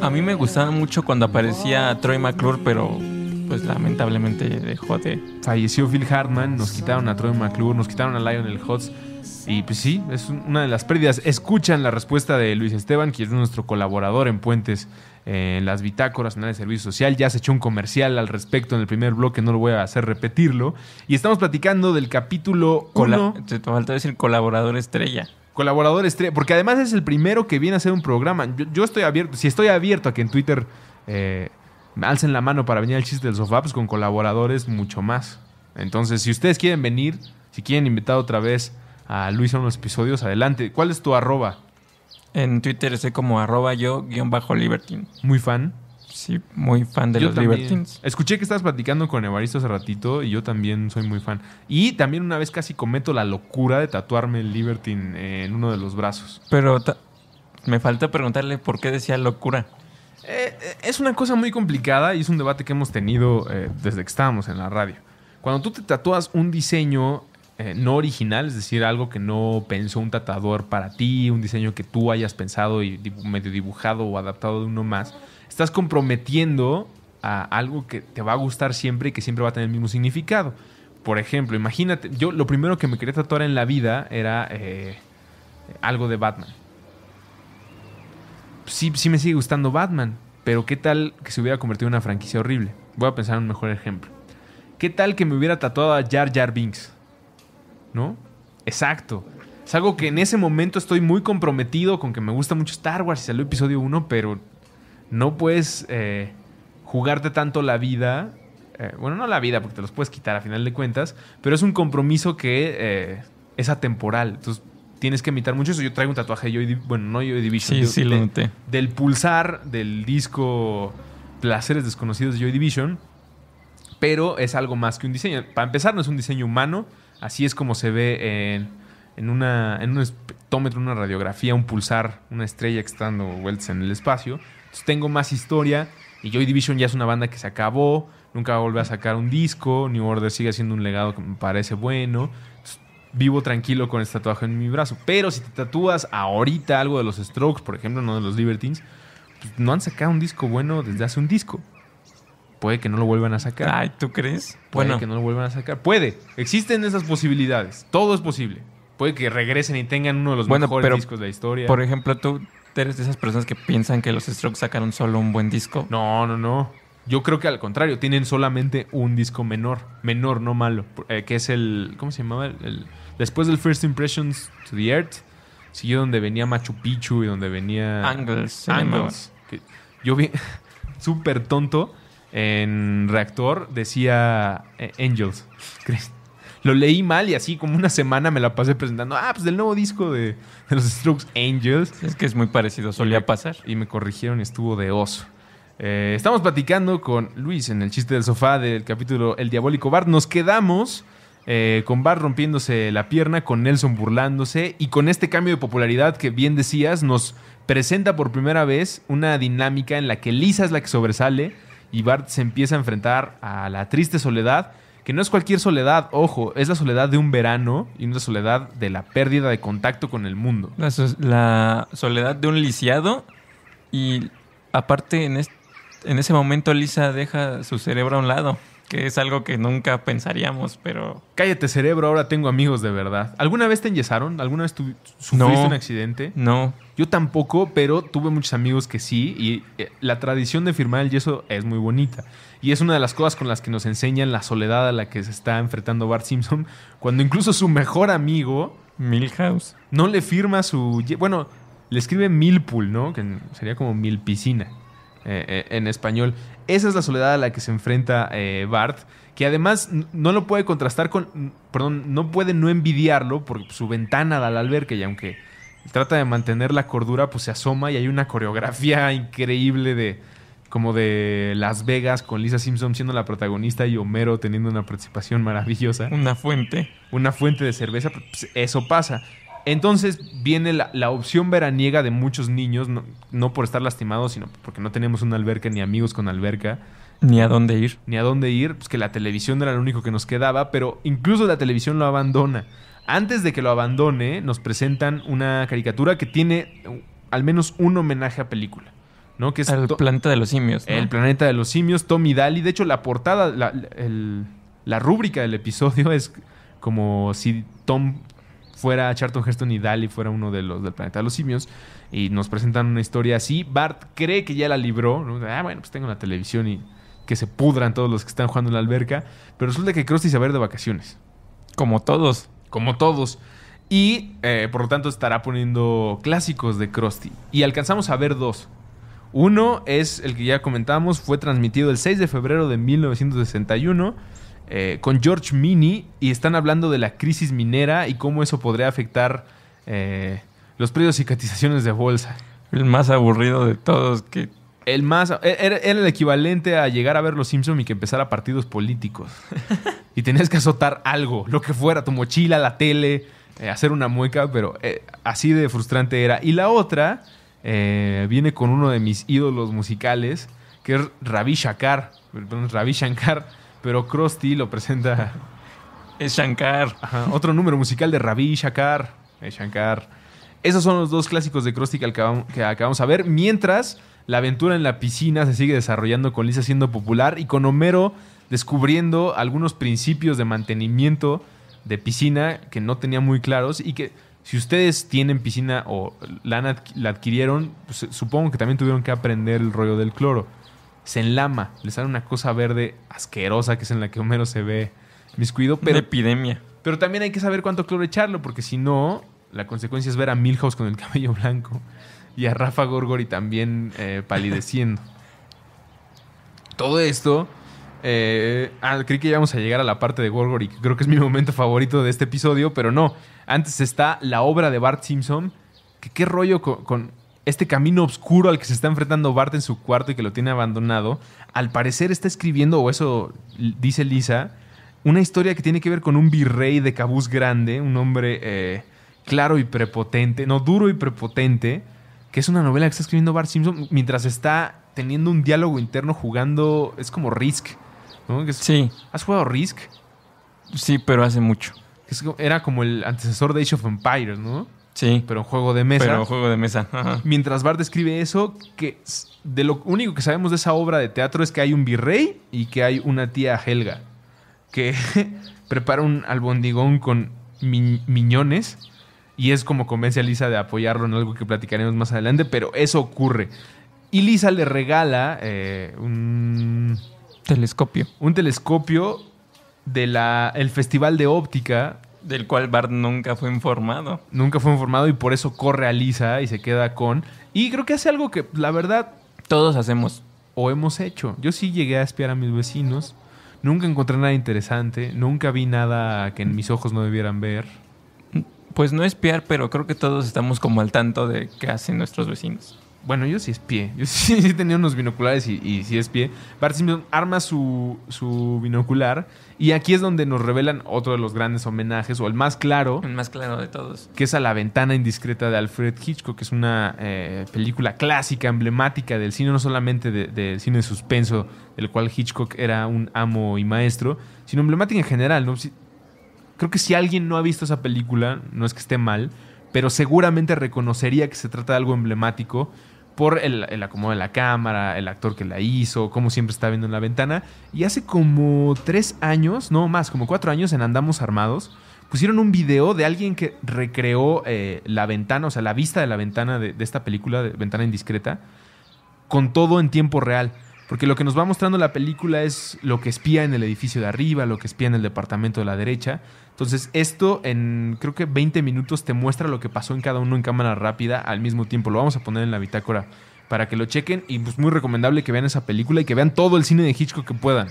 A mí me gustaba mucho cuando aparecía Troy McClure, pero pues lamentablemente dejó de... Falleció Phil Hartman, nos quitaron a Troy McClure, nos quitaron a Lionel Hutz y pues sí, es una de las pérdidas. Escuchan la respuesta de Luis Esteban, que es nuestro colaborador en Puentes, eh, en las bitácoras en el Servicio Social. Ya se echó un comercial al respecto en el primer bloque, no lo voy a hacer repetirlo. Y estamos platicando del capítulo... te faltó decir colaborador estrella. Colaborador estrella, porque además es el primero que viene a hacer un programa. Yo, estoy abierto, si estoy abierto a que en Twitter me eh, alcen la mano para venir al chiste del sofá, pues con colaboradores mucho más. Entonces, si ustedes quieren venir, si quieren invitar otra vez a Luis en unos episodios. Adelante. ¿Cuál es tu arroba? En Twitter sé como arroba yo guión bajo Libertine. Muy fan. Sí, muy fan de los Escuché que estabas platicando con Evaristo hace ratito y yo también soy muy fan. Y también una vez casi cometo la locura de tatuarme el Libertine eh, en uno de los brazos. Pero me falta preguntarle por qué decía locura. Eh, eh, es una cosa muy complicada y es un debate que hemos tenido desde que estábamos en la radio. Cuando tú te tatúas un diseño eh, no original, es decir, algo que no pensó un tatuador para ti, un diseño que tú hayas pensado y medio dibujado o adaptado de uno más, estás comprometiendo a algo que te va a gustar siempre y que siempre va a tener el mismo significado. Por ejemplo, imagínate, yo lo primero que me quería tatuar en la vida era eh, algo de Batman. Sí, sí me sigue gustando Batman, pero ¿qué tal que se hubiera convertido en una franquicia horrible? Voy a pensar en un mejor ejemplo. ¿Qué tal que me hubiera tatuado a Jar Jar Binks? ¿no? Exacto. Es algo que en ese momento estoy muy comprometido con que me gusta mucho Star Wars y salió episodio 1, pero no puedes eh, jugarte tanto la vida. Eh, bueno, no la vida, porque te los puedes quitar a final de cuentas, pero es un compromiso que eh, es atemporal. Entonces tienes que imitar mucho eso. Yo traigo un tatuaje de bueno, no yo Division. del pulsar del disco Placeres Desconocidos de Joy Division, pero es algo más que un diseño. Para empezar, no es un diseño humano Así es como se ve en, en, una, en un espectómetro, una radiografía, un pulsar, una estrella que está dando vueltas en el espacio. Entonces tengo más historia y Joy Division ya es una banda que se acabó, nunca va a a sacar un disco, New Order sigue siendo un legado que me parece bueno. vivo tranquilo con este tatuaje en mi brazo. Pero si te tatúas ahorita algo de los Strokes, por ejemplo, no de los Libertines, pues, no han sacado un disco bueno desde hace un disco. Puede que no lo vuelvan a sacar. Ay, ¿tú crees? Puede que no lo vuelvan a sacar. Puede. Existen esas posibilidades. Todo es posible. Puede que regresen y tengan uno de los mejores discos de la historia. Por ejemplo, tú eres de esas personas que piensan que los Strokes sacaron solo un buen disco. No, no, no. Yo creo que al contrario, tienen solamente un disco menor, menor, no malo, eh, que es el, ¿cómo se llamaba? El, después del First Impressions to the Earth, siguió donde venía Machu Picchu y donde venía... Angles. Angles. yo vi, súper tonto, en Reactor decía eh, Angels. Lo leí mal y así como una semana me la pasé presentando. Ah, pues del nuevo disco de, los Strokes Angels. Es que es muy parecido, solía pasar. Y me corrigieron, y estuvo de oso. Eh, estamos platicando con Luis en el chiste del sofá del capítulo El Diabólico Bart. Nos quedamos eh, con Bart rompiéndose la pierna, con Nelson burlándose y con este cambio de popularidad que bien decías, nos presenta por primera vez una dinámica en la que Lisa es la que sobresale y Bart se empieza a enfrentar a la triste soledad, que no es cualquier soledad, ojo, es la soledad de un verano y una soledad de la pérdida de contacto con el mundo. La, la soledad de un lisiado y aparte en, en ese momento Lisa deja su cerebro a un lado. Que es algo que nunca pensaríamos, pero. Cállate, cerebro, ahora tengo amigos de verdad. ¿Alguna vez te enyesaron? ¿Alguna vez tuviste sufriste un accidente? No. Yo tampoco, pero tuve muchos amigos que sí, y eh, la tradición de firmar el yeso es muy bonita. Y es una de las cosas con las que nos enseñan la soledad a la que se está enfrentando Bart Simpson, cuando incluso su mejor amigo... Milhouse. No le firma su... Bueno, le escribe Milpool, ¿no? Que sería como Mil piscina eh, eh, en español. Esa es la soledad a la que se enfrenta Bart que además no lo puede contrastar con, perdón, no puede no envidiarlo por su ventana al alberca y aunque trata de mantener la cordura, pues se asoma y hay una coreografía increíble de como de Las Vegas con Lisa Simpson siendo la protagonista y Homero teniendo una participación maravillosa. Una fuente. Una fuente de cerveza, pues, pues, eso pasa. Entonces viene la, la, opción veraniega de muchos niños, no, no, por estar lastimados, sino porque no tenemos una alberca ni amigos con alberca. Ni a dónde ir. Ni a dónde ir, pues que la televisión era lo único que nos quedaba, pero incluso la televisión lo abandona. Antes de que lo abandone, nos presentan una caricatura que tiene al menos un homenaje a película. ¿no? Que es el planeta de los simios. El planeta de los simios, Tom y Daly. De hecho, la portada, la, rúbrica del episodio es como si Tom fuera Charlton Heston y Daly fuera uno de los del planeta de los simios y nos presentan una historia así. Bart cree que ya la libró. Ah, bueno, pues tengo la televisión y que se pudran todos los que están jugando en la alberca. Pero resulta que Krusty se va a de vacaciones. Como todos como todos. Y eh, por lo tanto estará poniendo clásicos de Krusty. Y alcanzamos a ver dos. Uno es el que ya comentamos, fue transmitido el 6 de febrero de 1961 eh, con George Mini. y están hablando de la crisis minera y cómo eso podría afectar eh, los precios y cotizaciones de bolsa. El más aburrido de todos, que el más. E-, era, el equivalente a llegar a ver los Simpson y que empezara partidos políticos. y tenías que azotar algo, lo que fuera, tu mochila, la tele, eh, hacer una mueca, pero eh, así de frustrante era. Y la otra eh, viene con uno de mis ídolos musicales, que es Ravi Shankar. Perdón, Ravi Shankar, pero Krusty lo presenta. Es Shankar. otro número musical de Ravi Shankar. Es Shankar. Esos son los dos clásicos de Krusty que acabamos, que acabamos a ver. Mientras la aventura en la piscina se sigue desarrollando con Lisa siendo popular y con Homero descubriendo algunos principios de mantenimiento de piscina que no tenía muy claros y que si ustedes tienen piscina o la, la adquirieron, pues, eh, supongo que también tuvieron que aprender el rollo del cloro. Se enlama, les sale una cosa verde asquerosa que es en la que Homero se ve miscuido. Pero, una epidemia. Pero también hay que saber cuánto cloro echarlo, porque si no, la consecuencia es ver a Milhouse con el cabello blanco y a Rafa Gorgori también eh, palideciendo. Todo esto. Eh, ah, creí que íbamos a llegar a la parte de Gorgori, que creo que es mi momento favorito de este episodio, pero no. Antes está la obra de Bart Simpson. Que, ¿Qué rollo con, este camino oscuro al que se está enfrentando Bart en su cuarto y que lo tiene abandonado, al parecer está escribiendo, o eso dice Lisa, una historia que tiene que ver con un virrey de Cabuz Grande, un hombre eh, claro y prepotente, no duro y prepotente, que es una novela que está escribiendo Bart Simpson mientras está teniendo un diálogo interno jugando. Es como Risk. ¿no? sí. ¿Has jugado Risk? Sí, pero hace mucho. era como el antecesor de Age of Empires, ¿no? Sí. Pero un juego de mesa. Pero un juego de mesa. Mientras Bart describe eso, que de lo único que sabemos de esa obra de teatro es que hay un virrey y que hay una tía Helga que prepara un albondigón con miñones y es como convence a Lisa de apoyarlo en algo que platicaremos más adelante, pero eso ocurre. Y Lisa le regala eh, un telescopio. Un telescopio del Festival de Óptica. Del cual Bart nunca fue informado. Nunca fue informado y por eso corre a Lisa y se queda con. Y creo que hace algo que, la verdad. Todos hacemos. O hemos hecho. Yo sí llegué a espiar a mis vecinos. Nunca encontré nada interesante. Nunca vi nada que en mis ojos no debieran ver. Pues no espiar, pero creo que todos estamos como al tanto de qué hacen nuestros vecinos. Bueno, yo sí espié. Yo sí, tenía unos binoculares y, y sí espié. Bart Simpson arma su, binocular. Y aquí es donde nos revelan otro de los grandes homenajes, o el más claro. El más claro de todos. Que es a La Ventana Indiscreta de Alfred Hitchcock, que es una eh, película clásica, emblemática del cine, no solamente del cine de suspenso, del cual Hitchcock era un amo y maestro, sino emblemática en general. ¿no? Creo que si alguien no ha visto esa película, no es que esté mal, pero seguramente reconocería que se trata de algo emblemático por el, acomodo de la cámara, el actor que la hizo, como siempre está viendo en la ventana. Y hace como tres años, no más, como cuatro años en Andamos Armados, pusieron un video de alguien que recreó eh, la ventana, o sea, la vista de la ventana de, de esta película, de Ventana Indiscreta, con todo en tiempo real. Porque lo que nos va mostrando la película es lo que espía en el edificio de arriba, lo que espía en el departamento de la derecha. Entonces, esto en creo que 20 minutos te muestra lo que pasó en cada uno en cámara rápida al mismo tiempo. Lo vamos a poner en la bitácora para que lo chequen. Y pues muy recomendable que vean esa película y que vean todo el cine de Hitchcock que puedan.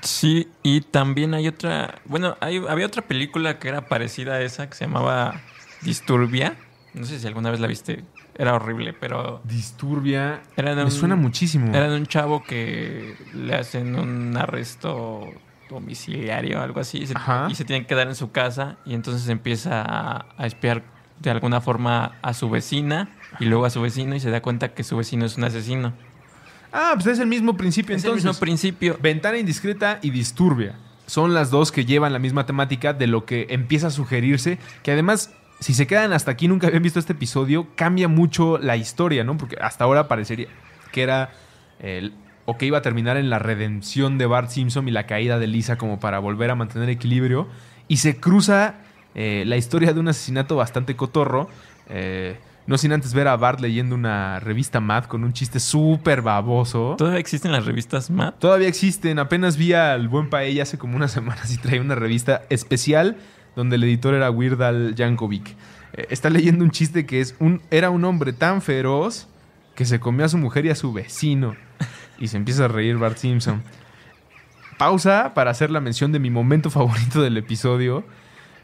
Sí, y también hay otra. Bueno, hay, había otra película que era parecida a esa que se llamaba Disturbia. No sé si alguna vez la viste. Era horrible, pero. Disturbia. Me suena muchísimo. Era de un chavo que le hacen un arresto domiciliario o algo así. Y se, tienen que quedar en su casa. Y entonces empieza a, espiar de alguna forma a su vecina. Y luego a su vecino. Y se da cuenta que su vecino es un asesino. Ah, pues es el mismo principio. Es el mismo principio. Ventana indiscreta y disturbia. Son las dos que llevan la misma temática de lo que empieza a sugerirse. Que además si se quedan hasta aquí, nunca habían visto este episodio, cambia mucho la historia, ¿no? Porque hasta ahora parecería que era el, o que iba a terminar en la redención de Bart Simpson y la caída de Lisa como para volver a mantener equilibrio. Y se cruza eh, la historia de un asesinato bastante cotorro. Eh, no sin antes ver a Bart leyendo una revista Mad con un chiste súper baboso. ¿Todavía existen las revistas Mad? Todavía existen. Apenas vi al buen Paella hace como unas semana y traía una revista especial donde el editor era Weird Al Yankovic. Eh, está leyendo un chiste que es un, era un hombre tan feroz que se comió a su mujer y a su vecino. Y se empieza a reír Bart Simpson. Pausa para hacer la mención de mi momento favorito del episodio.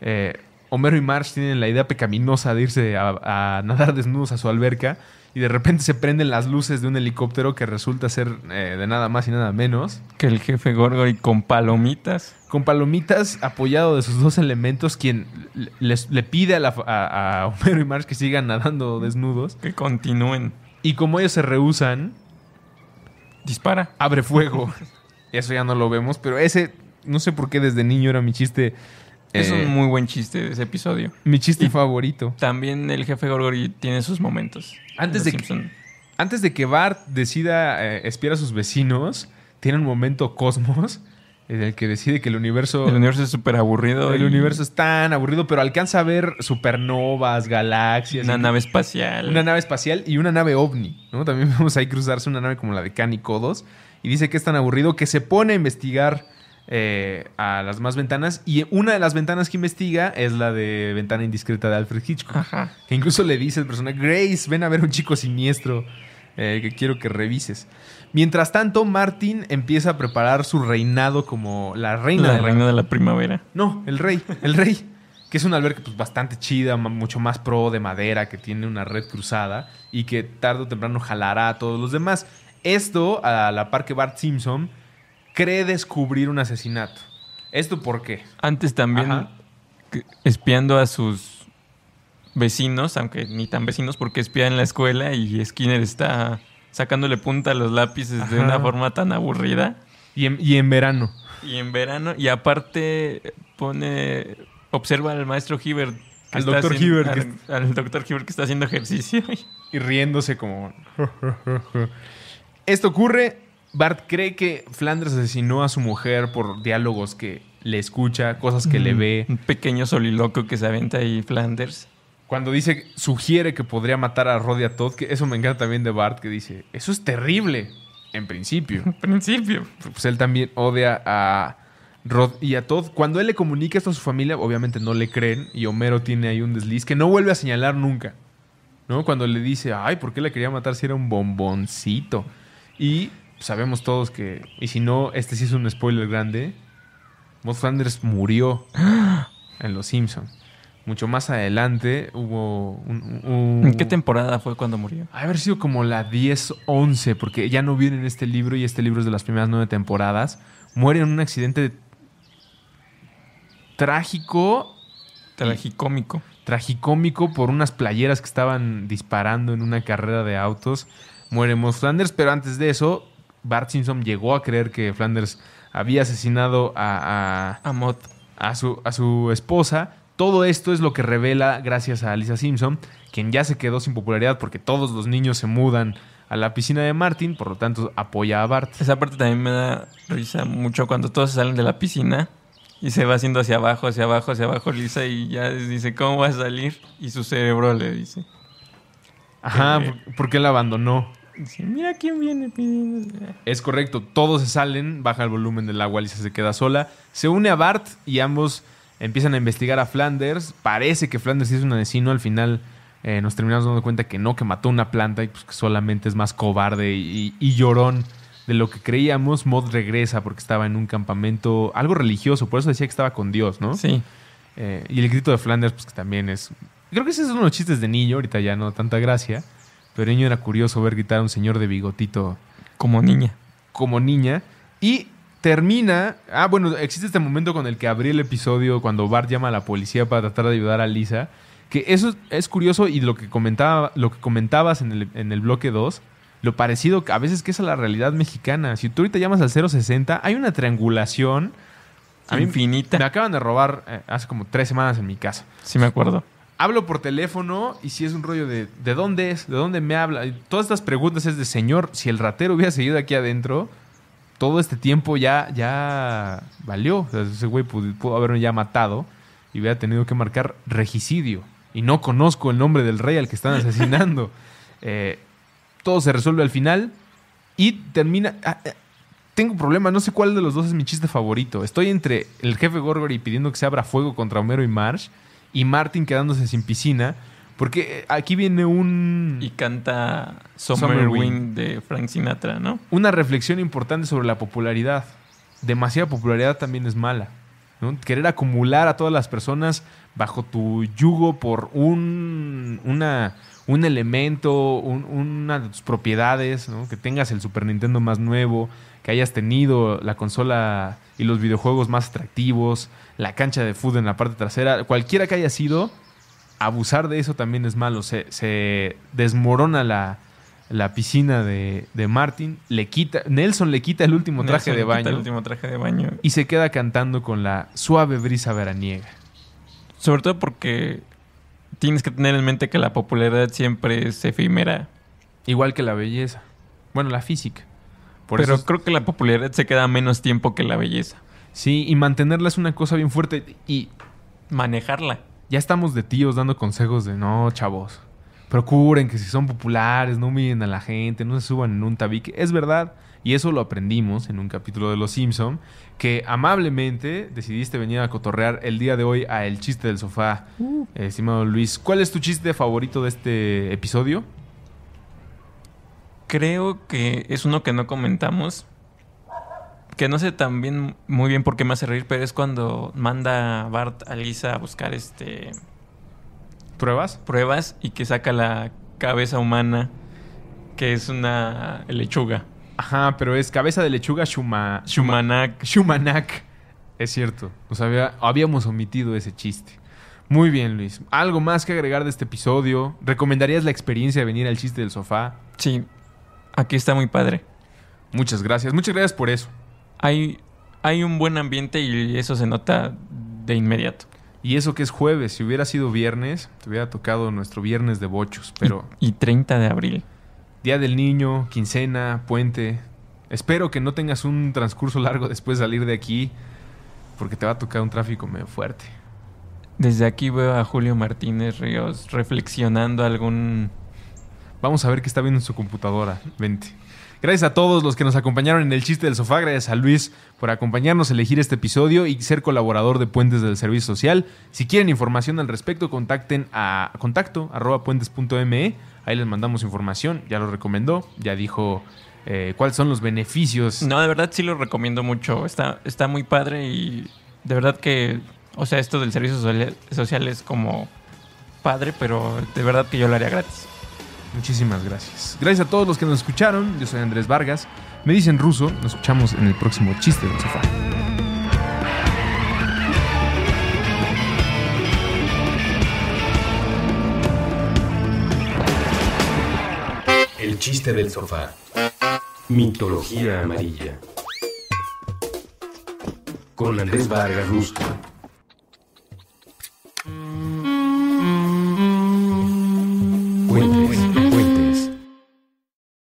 Eh, Homero y Marge tienen la idea pecaminosa de irse a nadar desnudos a su alberca y de repente se prenden las luces de un helicóptero que resulta ser eh, de nada más y nada menos. Que el jefe y con palomitas. Con palomitas, apoyado de sus dos elementos, quien les, le pide a, la, a Homero y Marge que sigan nadando desnudos. Que continúen. Y como ellos se rehusan. Dispara. Abre fuego. Eso ya no lo vemos, pero ese, no sé por qué desde niño era mi chiste es un eh, muy buen chiste ese episodio. Mi chiste favorito. También el jefe Gorgori tiene sus momentos. Antes de, que, antes de que Bart decida eh, espiar a sus vecinos, tiene un momento Cosmos en el que decide que el universo... El universo es súper aburrido. El universo es tan aburrido, pero alcanza a ver supernovas, galaxias. Una nave espacial. Una nave espacial y una nave ovni, ¿no? También vemos ahí cruzarse una nave como la de Canicodos. Y dice que es tan aburrido que se pone a investigar eh, a las más ventanas. Y una de las ventanas que investiga es la de Ventana Indiscreta de Alfred Hitchcock. Que incluso le dice al personaje, Grace, ven a ver un chico siniestro eh, que quiero que revises. Mientras tanto, Martin empieza a preparar su reinado como la reina. La de reina de la primavera. No, el rey, el rey. que es un albergue pues, bastante chida, mucho más pro de madera, que tiene una red cruzada y que tarde o temprano jalará a todos los demás. Esto, a la par que Bart Simpson, cree descubrir un asesinato. ¿Esto por qué? Antes también espiando a sus vecinos, aunque ni tan vecinos, porque espía en la escuela y Skinner está sacándole punta a los lápices de una forma tan aburrida. Y en, verano. Y en verano. Y aparte pone. Observa al maestro Hibbert al doctor Hibbert. doctor Hibbert que está haciendo ejercicio. Y riéndose como... Esto ocurre Bart cree que Flanders asesinó a su mujer por diálogos que le escucha, cosas que le mm. ve. Un pequeño soliloquio que se aventa ahí Flanders. Cuando dice, sugiere que podría matar a y a Todd, que eso me encanta también de Bart, que dice, eso es terrible, en principio. En principio. Pues él también odia a Rod y a Todd. Cuando él le comunica esto a su familia, obviamente no le creen y Homero tiene ahí un desliz que no vuelve a señalar nunca. ¿No? Cuando le dice, ay, ¿por qué le quería matar si era un bomboncito? Y sabemos todos que, y si no, este sí es un spoiler grande, Moss Flanders murió en Los Simpsons. Mucho más adelante hubo un, ¿En qué temporada fue cuando murió? Ha haber sido como la 10-11, porque ya no viene en este libro y este libro es de las primeras nueve temporadas. Muere en un accidente trágico. Tragicómico. tragicómico por unas playeras que estaban disparando en una carrera de autos muere Moss Flanders, pero antes de eso Bart Simpson llegó a creer que Flanders había asesinado a, a, a, Mott. a, su, a su esposa. Todo esto es lo que revela gracias a Lisa Simpson, quien ya se quedó sin popularidad porque todos los niños se mudan a la piscina de Martin, por lo tanto apoya a Bart. Esa parte también me da risa mucho cuando todos salen de la piscina y se va haciendo hacia abajo, hacia abajo, hacia abajo Lisa y ya dice, ¿cómo va a salir? Y su cerebro le dice. Ajá, porque la abandonó mira quién viene pidiendo. Es correcto, todos se salen, baja el volumen del agua, y se queda sola. Se une a Bart y ambos empiezan a investigar a Flanders. Parece que Flanders es un asesino, al final eh, nos terminamos dando cuenta que no, que mató una planta y pues que solamente es más cobarde y, llorón de lo que creíamos. Mod regresa porque estaba en un campamento, algo religioso, por eso decía que estaba con Dios, ¿no? Sí. Eh, y el grito de Flanders, pues que también es. Creo que ese es uno de los chistes de niño, ahorita ya no tanta gracia pero era curioso ver gritar a un señor de bigotito. Como niña. Como niña. Y termina. Ah, bueno, existe este momento con el que abrí el episodio cuando Bart llama a la policía para tratar de ayudar a Lisa. Que eso es curioso y lo que, comentaba, lo que comentabas en el, en el bloque 2, lo parecido a veces que es a la realidad mexicana. Si tú ahorita llamas al 060, hay una triangulación. infinita. Me acaban de robar eh, hace como tres semanas en mi casa. Sí, me acuerdo hablo por teléfono y si es un rollo de ¿de dónde es? ¿De dónde me habla? todas estas preguntas es de señor, si el ratero hubiera seguido aquí adentro, todo este tiempo ya, ya valió. ese güey pudo, haberme ya matado y hubiera tenido que marcar regicidio. Y no conozco el nombre del rey al que están asesinando. Eh, todo se resuelve al final y termina... Ah, eh, tengo un problema, no sé cuál de los dos es mi chiste favorito. Estoy entre el jefe y pidiendo que se abra fuego contra Homero y Marsh y Martin quedándose sin piscina. Porque eh, aquí viene un... Y canta Summer, Wind de Frank Sinatra, ¿no? Una reflexión importante sobre la popularidad. Demasiada popularidad también es mala. Querer acumular a todas las personas bajo tu yugo por un, una, un elemento, una de tus propiedades, que tengas el Super Nintendo más nuevo, que hayas tenido la consola y los videojuegos más atractivos, la cancha de fútbol en la parte trasera, cualquiera que haya sido, abusar de eso también es malo. Se, desmorona la, piscina de, Martin, le quita, Nelson le quita el último traje de baño. El último traje de baño. Y se queda cantando con la suave brisa veraniega. Sobre todo porque tienes que tener en mente que la popularidad siempre es efímera. Igual que la belleza. Bueno, la física. Pero creo que la popularidad se queda menos tiempo que la belleza. Sí, y mantenerla es una cosa bien fuerte y manejarla. Ya estamos de tíos dando consejos de no, chavos. Procuren que si son populares, no miren a la gente, no se suban en un tabique. Es verdad, y eso lo aprendimos en un capítulo de Los Simpson, que amablemente decidiste venir a cotorrear el día de hoy a El Chiste del Sofá, uh. estimado Luis. ¿Cuál es tu chiste favorito de este episodio? Creo que es uno que no comentamos, que no sé también muy bien por qué me hace reír, pero es cuando manda Bart a Lisa a buscar este pruebas, pruebas y que saca la cabeza humana que es una lechuga. Ajá, pero es cabeza de lechuga Shumanak. Shumanak. Es cierto, nos habíamos omitido ese chiste. Muy bien, Luis. ¿Algo más que agregar de este episodio? ¿Recomendarías la experiencia de venir al chiste del sofá? Sí, aquí está muy padre. Muchas gracias, muchas gracias por eso hay, hay un buen ambiente y eso se nota de inmediato. Y eso que es jueves, si hubiera sido viernes, te hubiera tocado nuestro viernes de bochos, pero... Y, 30 de abril. Día del niño, quincena, puente. Espero que no tengas un transcurso largo después de salir de aquí, porque te va a tocar un tráfico medio fuerte. Desde aquí veo a Julio Martínez Ríos reflexionando algún... Vamos a ver qué está viendo en su computadora. Vente. Gracias a todos los que nos acompañaron en el chiste del sofá. Gracias a Luis por acompañarnos, a elegir este episodio y ser colaborador de Puentes del Servicio Social. Si quieren información al respecto, contacten a contacto arroba puentes.me. Ahí les mandamos información. Ya lo recomendó, ya dijo eh, cuáles son los beneficios. No, de verdad sí lo recomiendo mucho. Está, está muy padre y de verdad que, o sea, esto del servicio social es como padre, pero de verdad que yo lo haría gratis. Muchísimas gracias. Gracias a todos los que nos escucharon. Yo soy Andrés Vargas. Me dicen ruso. Nos escuchamos en el próximo chiste del sofá. El chiste del sofá. Mitología amarilla. Con Andrés Vargas Rusto.